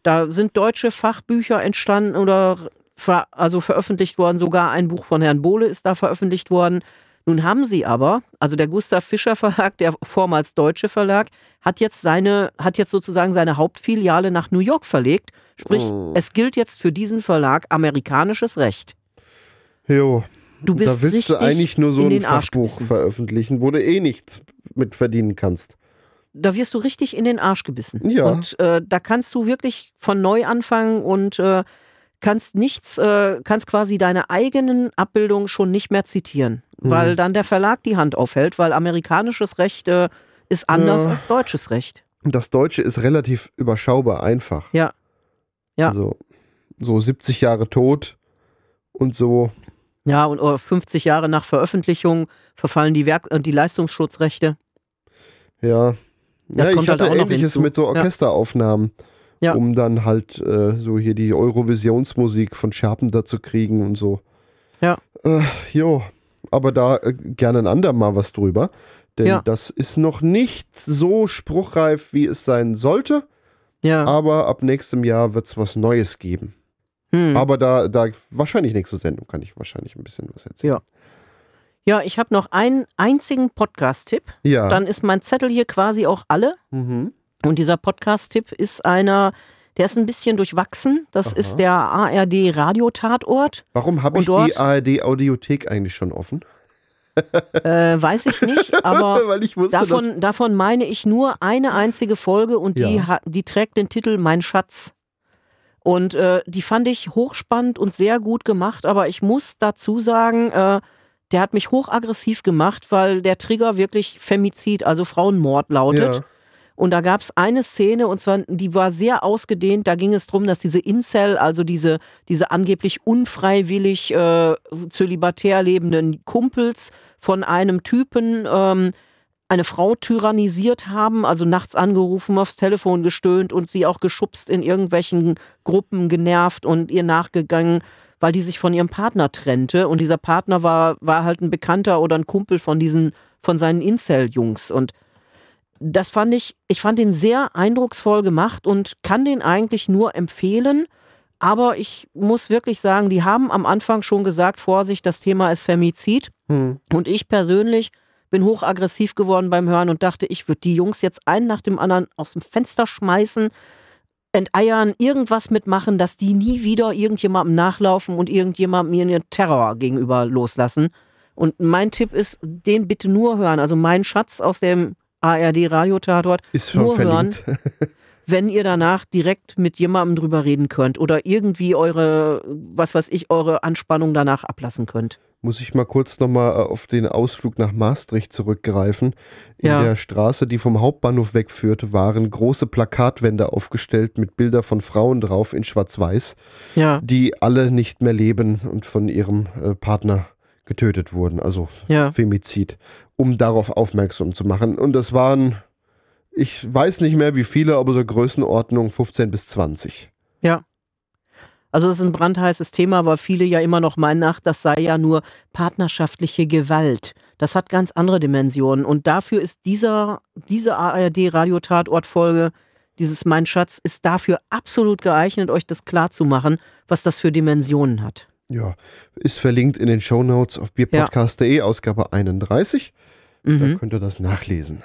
Da sind deutsche Fachbücher entstanden oder ver also veröffentlicht worden, sogar ein Buch von Herrn Bohle ist da veröffentlicht worden. Nun haben sie aber, also der Gustav Fischer Verlag, der vormals deutsche Verlag, hat jetzt seine, hat jetzt sozusagen seine Hauptfiliale nach New York verlegt. Sprich, oh. es gilt jetzt für diesen Verlag amerikanisches Recht. Jo. Du bist da willst du eigentlich nur so ein Fachbuch veröffentlichen, wo du eh nichts mit verdienen kannst. Da wirst du richtig in den Arsch gebissen. Ja. Und äh, da kannst du wirklich von neu anfangen und äh, kannst nichts, äh, kannst quasi deine eigenen Abbildungen schon nicht mehr zitieren, mhm. weil dann der Verlag die Hand aufhält, weil amerikanisches Recht äh, ist anders ja. als deutsches Recht. Das Deutsche ist relativ überschaubar einfach. Ja. Ja. Also, so 70 Jahre tot und so. Ja, und 50 Jahre nach Veröffentlichung verfallen die, Werk äh, die Leistungsschutzrechte. Ja. Das ja, ich halt hatte halt Ähnliches mit so Orchesteraufnahmen. Ja ja. um dann halt äh, so hier die Eurovisionsmusik von Scherpender zu kriegen und so. Ja. Äh, jo, aber da äh, gerne ein andermal was drüber, denn ja. das ist noch nicht so spruchreif, wie es sein sollte. Ja. Aber ab nächstem Jahr wird es was Neues geben. Hm. Aber da, da wahrscheinlich nächste Sendung kann ich wahrscheinlich ein bisschen was erzählen. Ja. Ja, ich habe noch einen einzigen Podcast-Tipp. Ja. Dann ist mein Zettel hier quasi auch alle. Mhm. Und dieser Podcast-Tipp ist einer, der ist ein bisschen durchwachsen. Das Aha. ist der ARD Radiotatort. Warum habe ich die ARD Audiothek eigentlich schon offen? äh, weiß ich nicht, aber ich wusste, davon, davon, meine ich nur eine einzige Folge und ja. die, die trägt den Titel Mein Schatz. Und äh, die fand ich hochspannend und sehr gut gemacht, aber ich muss dazu sagen, äh, der hat mich hochaggressiv gemacht, weil der Trigger wirklich Femizid, also Frauenmord lautet. Ja. Und da gab es eine Szene, und zwar, die war sehr ausgedehnt. Da ging es darum, dass diese Incel, also diese, diese angeblich unfreiwillig äh, zölibatär lebenden Kumpels von einem Typen, ähm, eine Frau tyrannisiert haben, also nachts angerufen, aufs Telefon gestöhnt und sie auch geschubst in irgendwelchen Gruppen genervt und ihr nachgegangen, weil die sich von ihrem Partner trennte. Und dieser Partner war, war halt ein Bekannter oder ein Kumpel von diesen, von seinen Incel-Jungs. Und das fand ich, ich fand den sehr eindrucksvoll gemacht und kann den eigentlich nur empfehlen. Aber ich muss wirklich sagen, die haben am Anfang schon gesagt, Vorsicht, das Thema ist Femizid. Hm. Und ich persönlich bin hochaggressiv geworden beim Hören und dachte, ich würde die Jungs jetzt einen nach dem anderen aus dem Fenster schmeißen, enteiern, irgendwas mitmachen, dass die nie wieder irgendjemandem nachlaufen und irgendjemandem einen Terror gegenüber loslassen. Und mein Tipp ist, den bitte nur hören. Also mein Schatz aus dem ARD Radiotatort ist schon nur verlinkt. hören, wenn ihr danach direkt mit jemandem drüber reden könnt oder irgendwie eure, was weiß ich, eure Anspannung danach ablassen könnt. Muss ich mal kurz nochmal äh, auf den Ausflug nach Maastricht zurückgreifen. In ja. der Straße, die vom Hauptbahnhof wegführte, waren große Plakatwände aufgestellt mit Bilder von Frauen drauf in Schwarz-Weiß, ja. die alle nicht mehr leben und von ihrem äh, Partner getötet wurden, also ja. Femizid um darauf aufmerksam zu machen. Und das waren, ich weiß nicht mehr wie viele, aber so Größenordnung 15 bis 20. Ja. Also das ist ein brandheißes Thema, weil viele ja immer noch meinen, ach, das sei ja nur partnerschaftliche Gewalt. Das hat ganz andere Dimensionen. Und dafür ist dieser, diese ARD-Radio-Tatort-Folge, dieses Mein Schatz, ist dafür absolut geeignet, euch das klarzumachen, was das für Dimensionen hat. Ja, ist verlinkt in den Show Notes auf bierpodcast.de, ja. Ausgabe 31. Mhm. Da könnt ihr das nachlesen.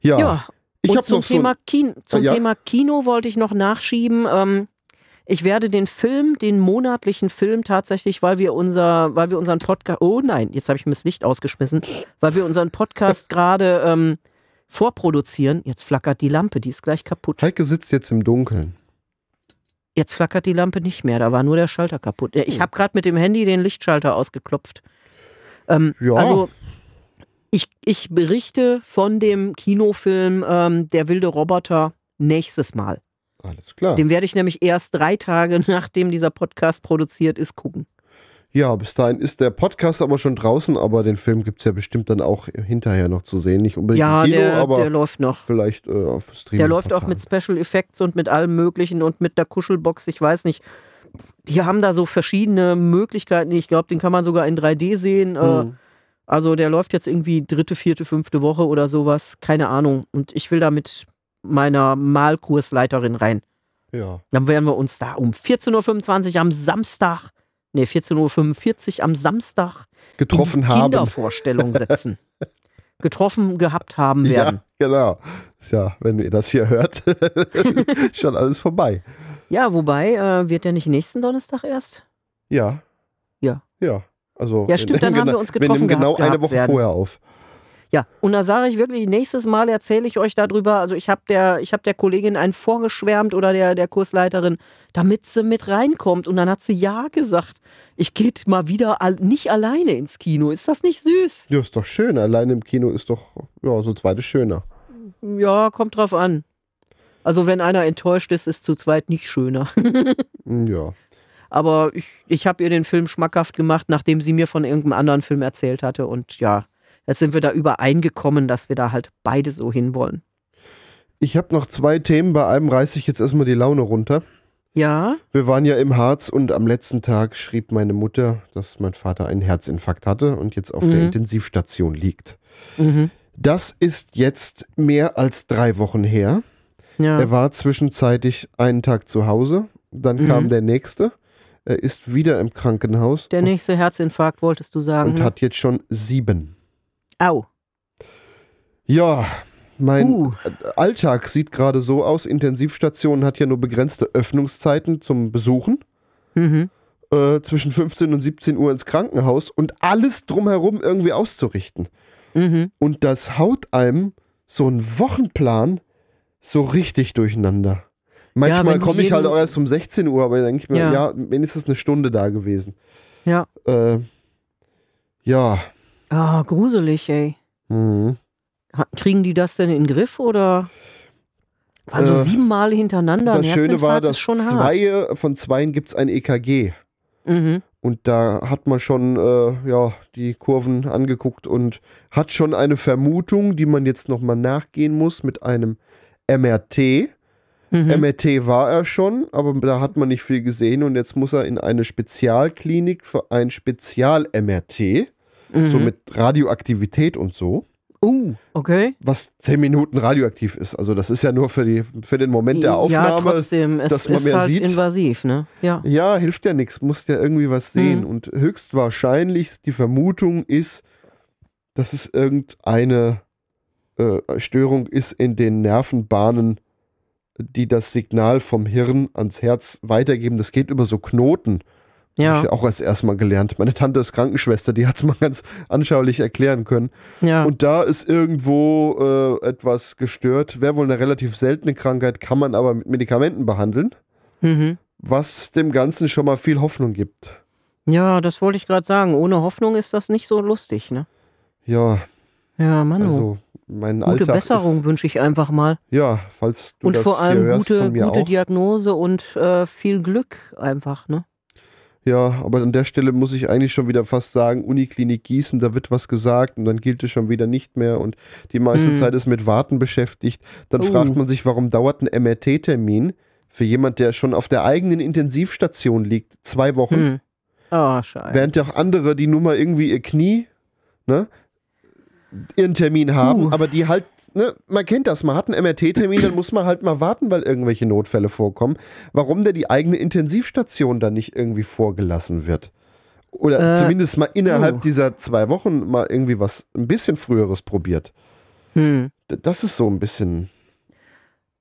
Ja. ja. Ich habe zum, noch Thema, so Kino, zum ah, ja. Thema Kino wollte ich noch nachschieben. Ähm, ich werde den Film, den monatlichen Film tatsächlich, weil wir unser, weil wir unseren Podcast, oh nein, jetzt habe ich mir das Licht ausgeschmissen, weil wir unseren Podcast gerade ähm, vorproduzieren. Jetzt flackert die Lampe, die ist gleich kaputt. Heike sitzt jetzt im Dunkeln. Jetzt flackert die Lampe nicht mehr, da war nur der Schalter kaputt. Äh, ich hm. habe gerade mit dem Handy den Lichtschalter ausgeklopft. Ähm, ja. Also ich, ich berichte von dem Kinofilm ähm, Der wilde Roboter nächstes Mal. Alles klar. Den werde ich nämlich erst drei Tage, nachdem dieser Podcast produziert ist, gucken. Ja, bis dahin ist der Podcast aber schon draußen, aber den Film gibt es ja bestimmt dann auch hinterher noch zu sehen. Nicht unbedingt ja, im Kino, der, aber der läuft noch. vielleicht äh, auf Stream. Der läuft auch mit Special Effects und mit allem Möglichen und mit der Kuschelbox, ich weiß nicht. Die haben da so verschiedene Möglichkeiten. Ich glaube, den kann man sogar in 3D sehen. Äh, hm. Also der läuft jetzt irgendwie dritte, vierte, fünfte Woche oder sowas. Keine Ahnung. Und ich will da mit meiner Malkursleiterin rein. Ja. Dann werden wir uns da um 14.25 Uhr am Samstag nee, 14.45 Uhr am Samstag getroffen haben. Kindervorstellung setzen. getroffen gehabt haben werden. Ja, genau. Ja, wenn ihr das hier hört, schon alles vorbei. Ja, wobei, äh, wird der nicht nächsten Donnerstag erst? Ja. Ja. Ja. Also ja, stimmt, dann haben genau- wir uns getroffen. Wir nehmen genau gehabt, eine Woche vorher auf. Ja, und da sage ich wirklich, nächstes Mal erzähle ich euch darüber. Also ich habe der, hab der Kollegin einen vorgeschwärmt oder der, der Kursleiterin, damit sie mit reinkommt. Und dann hat sie ja gesagt, ich gehe mal wieder al nicht alleine ins Kino. Ist das nicht süß? Ja, ist doch schön. Alleine im Kino ist doch, ja, so zweites schöner. Ja, kommt drauf an. Also wenn einer enttäuscht ist, ist zu zweit nicht schöner. Hm, ja. Aber ich, ich habe ihr den Film schmackhaft gemacht, nachdem sie mir von irgendeinem anderen Film erzählt hatte. Und ja, Jetzt sind wir da übereingekommen, dass wir da halt beide so hinwollen. Ich habe noch zwei Themen. Bei einem reiße ich jetzt erstmal die Laune runter. Ja. Wir waren ja im Harz und am letzten Tag schrieb meine Mutter, dass mein Vater einen Herzinfarkt hatte und jetzt auf mhm. der Intensivstation liegt. Mhm. Das ist jetzt mehr als drei Wochen her. Ja. Er war zwischenzeitlich einen Tag zu Hause, dann mhm. kam der nächste. Er ist wieder im Krankenhaus. Der nächste Herzinfarkt, wolltest du sagen. Und ne? hat jetzt schon sieben. Au. Ja, mein uh. Alltag sieht gerade so aus. Intensivstationen hat ja nur begrenzte Öffnungszeiten zum Besuchen. Mhm. Äh, zwischen 15 und 17 Uhr ins Krankenhaus und alles drumherum irgendwie auszurichten. Mhm. Und das haut einem so einen Wochenplan so richtig durcheinander. Manchmal ja, komme ich halt auch erst um 16 Uhr, aber denke ich mir, ja. ja, mindestens eine Stunde da gewesen. Ja. Äh, ja. Ah, gruselig, ey. Mhm. Kriegen die das denn in den Griff oder? Also äh, sieben hintereinander. Das Schöne war, dass schon zwei, hart. Äh, von zweien gibt es ein EKG. Mhm. Und da hat man schon äh, ja, die Kurven angeguckt und hat schon eine Vermutung, die man jetzt nochmal nachgehen muss mit einem MRT. Mhm. MRT war er schon, aber da hat man nicht viel gesehen und jetzt muss er in eine Spezialklinik für ein Spezial-MRT. Mhm. So mit Radioaktivität und so. Uh, okay. Was zehn Minuten radioaktiv ist. Also das ist ja nur für, die, für den Moment der Aufnahme, ja, trotzdem, es dass man ist mehr halt sieht. invasiv, ne? Ja. ja, hilft ja nichts, musst ja irgendwie was mhm. sehen. Mhm. Und höchstwahrscheinlich die Vermutung ist, dass es irgendeine äh, Störung ist in den Nervenbahnen, die das Signal vom Hirn ans Herz weitergeben. Das geht über so Knoten. Ja. Habe ich auch als erstmal gelernt. Meine Tante ist Krankenschwester, die hat es mal ganz anschaulich erklären können. Ja. Und da ist irgendwo äh, etwas gestört. Wäre wohl eine relativ seltene Krankheit, kann man aber mit Medikamenten behandeln, mhm. was dem Ganzen schon mal viel Hoffnung gibt. Ja, das wollte ich gerade sagen. Ohne Hoffnung ist das nicht so lustig, ne? Ja. Ja, Mann. Also, mein gute Alltag Besserung wünsche ich einfach mal. Ja, falls du und das vor allem hier hörst, gute, von mir gute auch. Diagnose und äh, viel Glück einfach, ne? Ja, aber an der Stelle muss ich eigentlich schon wieder fast sagen, Uniklinik Gießen, da wird was gesagt und dann gilt es schon wieder nicht mehr und die meiste hm. Zeit ist mit Warten beschäftigt. Dann uh. fragt man sich, warum dauert ein MRT-Termin für jemand, der schon auf der eigenen Intensivstation liegt, zwei Wochen? Hm. Oh, scheiße. Während ja auch andere, die nur mal irgendwie ihr Knie, ne, ihren Termin haben, uh. aber die halt ne, man kennt das, man hat einen MRT-Termin, dann muss man halt mal warten, weil irgendwelche Notfälle vorkommen. Warum der die eigene Intensivstation dann nicht irgendwie vorgelassen wird? Oder äh, zumindest mal innerhalb uh. dieser zwei Wochen mal irgendwie was ein bisschen Früheres probiert. Hm. Das ist so ein bisschen.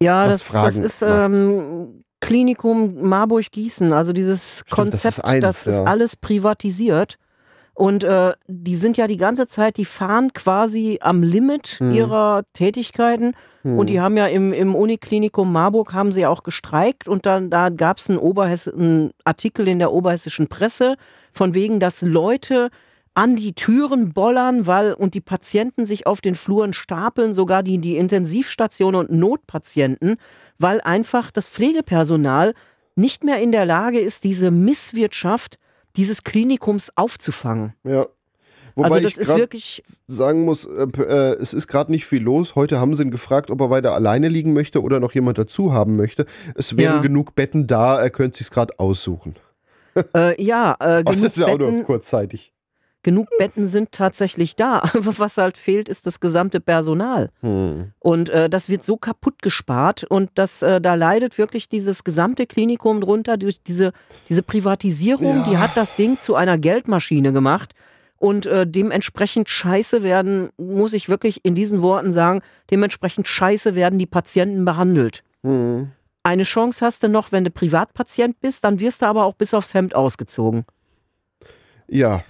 Ja, das, das, ist ähm, Klinikum Marburg-Gießen. Also dieses Stimmt, Konzept, das ist, eins, das ist ja. alles privatisiert. Und äh, die sind ja die ganze Zeit, die fahren quasi am Limit hm. ihrer Tätigkeiten. Hm. Und die haben ja im, im Uniklinikum Marburg haben sie auch gestreikt und dann da gab es einen, einen Artikel in der oberhessischen Presse, von wegen, dass Leute an die Türen bollern, weil und die Patienten sich auf den Fluren stapeln, sogar die, die Intensivstationen und Notpatienten, weil einfach das Pflegepersonal nicht mehr in der Lage ist, diese Misswirtschaft dieses Klinikums aufzufangen. Ja. Wobei also das ich ist wirklich sagen muss, äh, äh, es ist gerade nicht viel los. Heute haben sie ihn gefragt, ob er weiter alleine liegen möchte oder noch jemand dazu haben möchte. Es wären ja. genug Betten da, er könnte sich gerade aussuchen. Äh, ja, äh, genug oh, das ist ja auch Betten. nur kurzzeitig genug hm. Betten sind tatsächlich da. Aber was halt fehlt, ist das gesamte Personal. Hm. Und äh, das wird so kaputt gespart und das, äh, da leidet wirklich dieses gesamte Klinikum drunter durch diese, diese Privatisierung, ja. die hat das Ding zu einer Geldmaschine gemacht. Und äh, dementsprechend scheiße werden, muss ich wirklich in diesen Worten sagen, dementsprechend scheiße werden die Patienten behandelt. Hm. Eine Chance hast du noch, wenn du Privatpatient bist, dann wirst du aber auch bis aufs Hemd ausgezogen. Ja,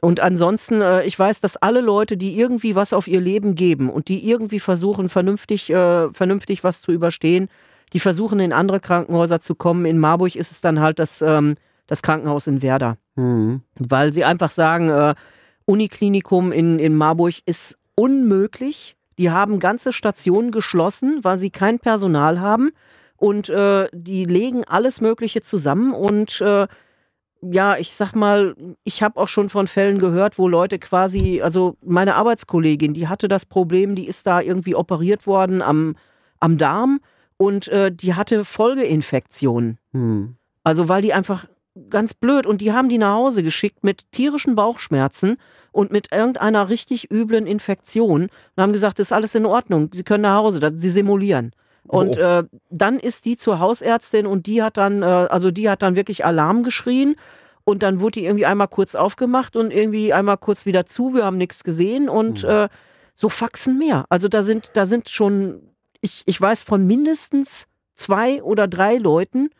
und ansonsten, äh, ich weiß, dass alle Leute, die irgendwie was auf ihr Leben geben und die irgendwie versuchen, vernünftig, äh, vernünftig was zu überstehen, die versuchen, in andere Krankenhäuser zu kommen. In Marburg ist es dann halt das, ähm, das Krankenhaus in Werder. Mhm. Weil sie einfach sagen, äh, Uniklinikum in, in Marburg ist unmöglich. Die haben ganze Stationen geschlossen, weil sie kein Personal haben. Und äh, die legen alles Mögliche zusammen und äh, ja, ich sag mal, ich habe auch schon von Fällen gehört, wo Leute quasi, also meine Arbeitskollegin, die hatte das Problem, die ist da irgendwie operiert worden am, am Darm und äh, die hatte Folgeinfektionen. Hm. Also weil die einfach ganz blöd und die haben die nach Hause geschickt mit tierischen Bauchschmerzen und mit irgendeiner richtig üblen Infektion und haben gesagt, das ist alles in Ordnung, sie können nach Hause, sie simulieren. Und oh. äh, dann ist die zur Hausärztin und die hat dann, äh, also die hat dann wirklich Alarm geschrien. Und dann wurde die irgendwie einmal kurz aufgemacht und irgendwie einmal kurz wieder zu. Wir haben nichts gesehen und hm. äh, so Faxen mehr. Also da sind, da sind schon, ich, ich weiß von mindestens zwei oder drei Leuten,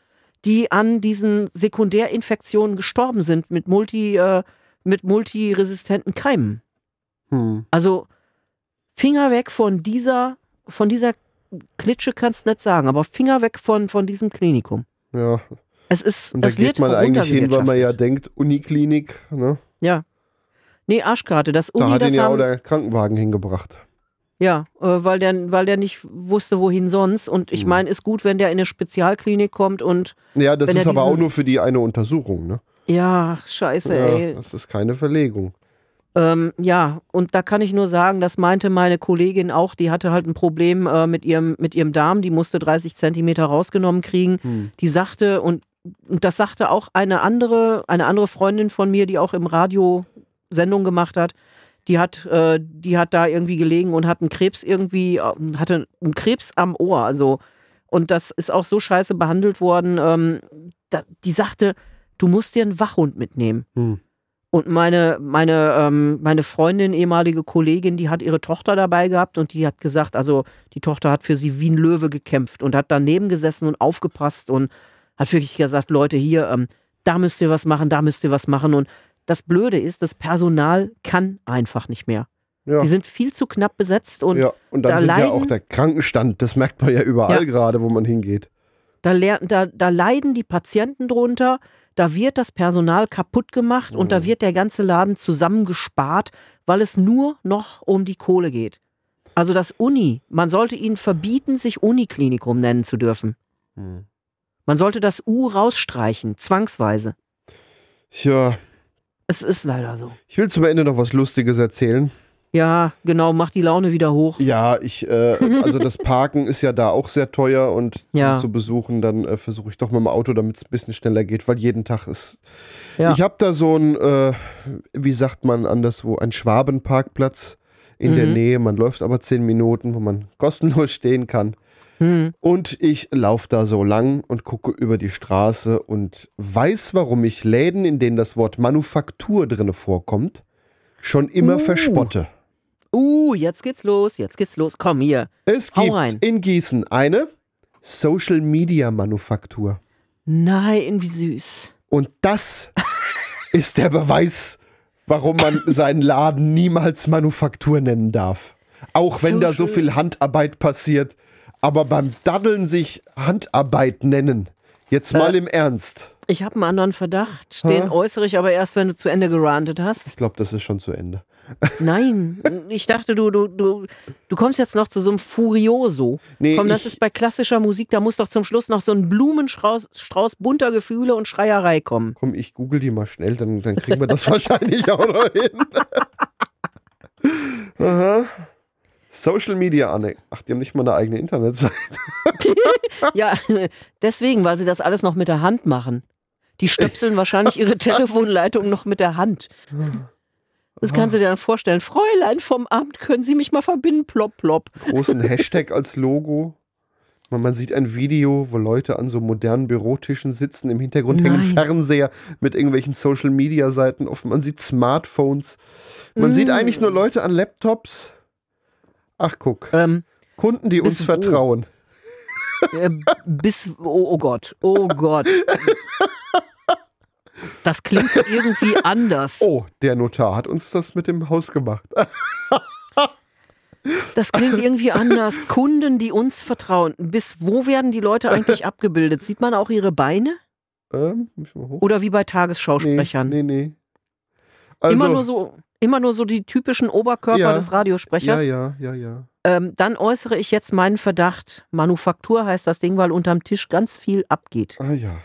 die an diesen Sekundärinfektionen gestorben sind mit Multi, äh, mit multiresistenten Keimen. Hm. Also Finger weg von dieser, von dieser Klitsche kannst du nicht sagen, aber Finger weg von, von diesem Klinikum. Ja. Es ist, Und da es geht man eigentlich hin, weil man ja denkt, Uniklinik, ne? Ja. Nee, Arschkarte, das Uni, Da hat ihn ja haben, auch der Krankenwagen hingebracht. Ja, äh, weil, der, weil der nicht wusste, wohin sonst. Und ich mhm. meine, ist gut, wenn der in eine Spezialklinik kommt und. Ja, das ist aber auch nur für die eine Untersuchung, ne? Ja, scheiße, ja, ey. Das ist keine Verlegung. Ähm, ja, und da kann ich nur sagen, das meinte meine Kollegin auch, die hatte halt ein Problem äh, mit, ihrem, mit ihrem Darm, die musste 30 Zentimeter rausgenommen kriegen. Hm. Die sagte, und, und das sagte auch eine andere, eine andere Freundin von mir, die auch im Radio Sendung gemacht hat, die hat, äh, die hat da irgendwie gelegen und hat einen Krebs irgendwie, äh, hatte einen Krebs am Ohr, also und das ist auch so scheiße behandelt worden. Ähm, da, die sagte, du musst dir einen Wachhund mitnehmen. Hm. Und meine, meine, ähm, meine Freundin, ehemalige Kollegin, die hat ihre Tochter dabei gehabt und die hat gesagt, also die Tochter hat für sie wie ein Löwe gekämpft und hat daneben gesessen und aufgepasst und hat wirklich gesagt, Leute, hier, ähm, da müsst ihr was machen, da müsst ihr was machen. Und das Blöde ist, das Personal kann einfach nicht mehr. Ja. Die sind viel zu knapp besetzt und, ja, und dann da sind leiden, ja auch der Krankenstand, das merkt man ja überall ja. gerade, wo man hingeht. Da, da, da leiden die Patienten drunter, da wird das Personal kaputt gemacht mhm. und da oh. wird der ganze Laden zusammengespart, weil es nur noch um die Kohle geht. Also das Uni, man sollte ihnen verbieten, sich Uniklinikum nennen zu dürfen. Mhm. Man sollte das U rausstreichen, zwangsweise. Ja. Es ist leider so. Ich will zum Ende noch was Lustiges erzählen. Ja, genau, macht die Laune wieder hoch. Ja, ich, äh, also das Parken ist ja da auch sehr teuer und ja. zu besuchen, dann äh, versuche ich doch mit dem Auto, damit es ein bisschen schneller geht, weil jeden Tag ist. Ja. Ich habe da so ein, äh, wie sagt man anderswo, ein Schwabenparkplatz in mhm. der Nähe. Man läuft aber zehn Minuten, wo man kostenlos stehen kann. Mhm. Und ich laufe da so lang und gucke über die Straße und weiß, warum ich Läden, in denen das Wort Manufaktur drin vorkommt, schon immer uh. verspotte. Uh, jetzt geht's los, jetzt geht's los. Komm hier. Es Hau gibt rein. in Gießen eine Social Media Manufaktur. Nein, wie süß. Und das ist der Beweis, warum man seinen Laden niemals Manufaktur nennen darf. Auch wenn da so viel Handarbeit passiert. Aber beim Daddeln sich Handarbeit nennen. Jetzt mal äh, im Ernst. Ich habe einen anderen Verdacht. Ha? Den äußere ich aber erst, wenn du zu Ende gerandet hast. Ich glaube, das ist schon zu Ende. Nein, ich dachte, du, du, du, du kommst jetzt noch zu so einem Furioso. Nee, Komm, das ist bei klassischer Musik, da muss doch zum Schluss noch so ein Blumenstrauß bunter Gefühle und Schreierei kommen. Komm, ich google die mal schnell, dann, dann kriegen wir das wahrscheinlich auch noch hin. Aha. Social Media, Anne. Ach, die haben nicht mal eine eigene Internetseite. ja, deswegen, weil sie das alles noch mit der Hand machen. Die stöpseln wahrscheinlich ihre Telefonleitung noch mit der Hand. Ja. Das kannst du ah. dir dann vorstellen. Fräulein vom Amt, können Sie mich mal verbinden? Plop, plop. Großen Hashtag als Logo. Man, sieht ein Video, wo Leute an so modernen Bürotischen sitzen. Im Hintergrund Nein. hängen Fernseher mit irgendwelchen Social-Media-Seiten offen. Man sieht Smartphones. Man mm. sieht eigentlich nur Leute an Laptops. Ach, guck. Ähm, Kunden, die uns vertrauen. Äh, bis, oh, oh Gott, oh Gott. Das klingt irgendwie anders. Oh, der Notar hat uns das mit dem Haus gemacht. Das klingt irgendwie anders. Kunden, die uns vertrauen. Bis wo werden die Leute eigentlich abgebildet? Sieht man auch ihre Beine? Ähm, Oder wie bei Tagesschausprechern? Nee, nee. nee. Also, immer, nur so, immer nur so die typischen Oberkörper ja, des Radiosprechers. Ja, ja, ja, ja. Ähm, dann äußere ich jetzt meinen Verdacht. Manufaktur heißt das Ding, weil unterm Tisch ganz viel abgeht. Ah ja.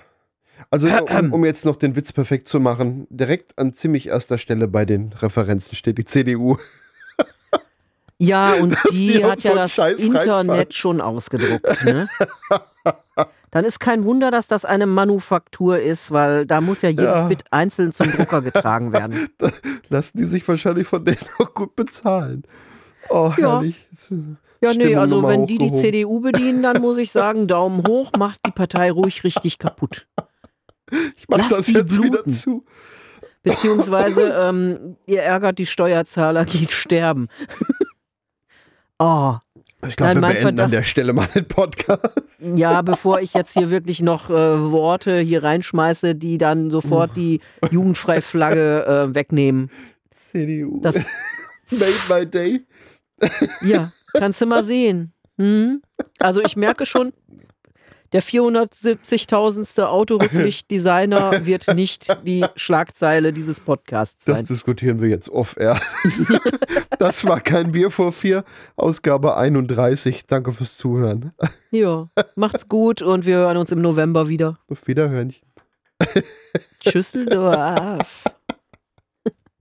Also, um, um, jetzt noch den Witz perfekt zu machen, direkt an ziemlich erster Stelle bei den Referenzen steht die CDU. Ja, und die, die, hat so ja das Scheiß Internet reinfallen. schon ausgedruckt. Ne? Dann ist kein Wunder, dass das eine Manufaktur ist, weil da muss ja jedes ja. Bit einzeln zum Drucker getragen werden. Da lassen die sich wahrscheinlich von denen auch gut bezahlen. Oh, ja. herrlich. Ja, Stimmung nee, also wenn die die CDU bedienen, dann muss ich sagen, Daumen hoch, macht die Partei ruhig richtig kaputt. Ich mach Lass das jetzt bluten. wieder zu. Beziehungsweise, ähm, ihr ärgert die Steuerzahler, geht sterben. oh. Ich glaube, wir beenden an der Stelle mal den Podcast. Ja, bevor ich jetzt hier wirklich noch äh, Worte hier reinschmeiße, die dann sofort die Jugendfreiflagge äh, wegnehmen. CDU. Das, Made my day. ja, kannst du mal sehen. Hm? Also ich merke schon, der 470.000. Autorücklicht-Designer wird nicht die Schlagzeile dieses Podcasts sein. Das diskutieren wir jetzt off-air. das war kein Bier vor vier, Ausgabe 31. Danke fürs Zuhören. Ja, macht's gut und wir hören uns im November wieder. Auf Wiederhören. Tschüsseldorf.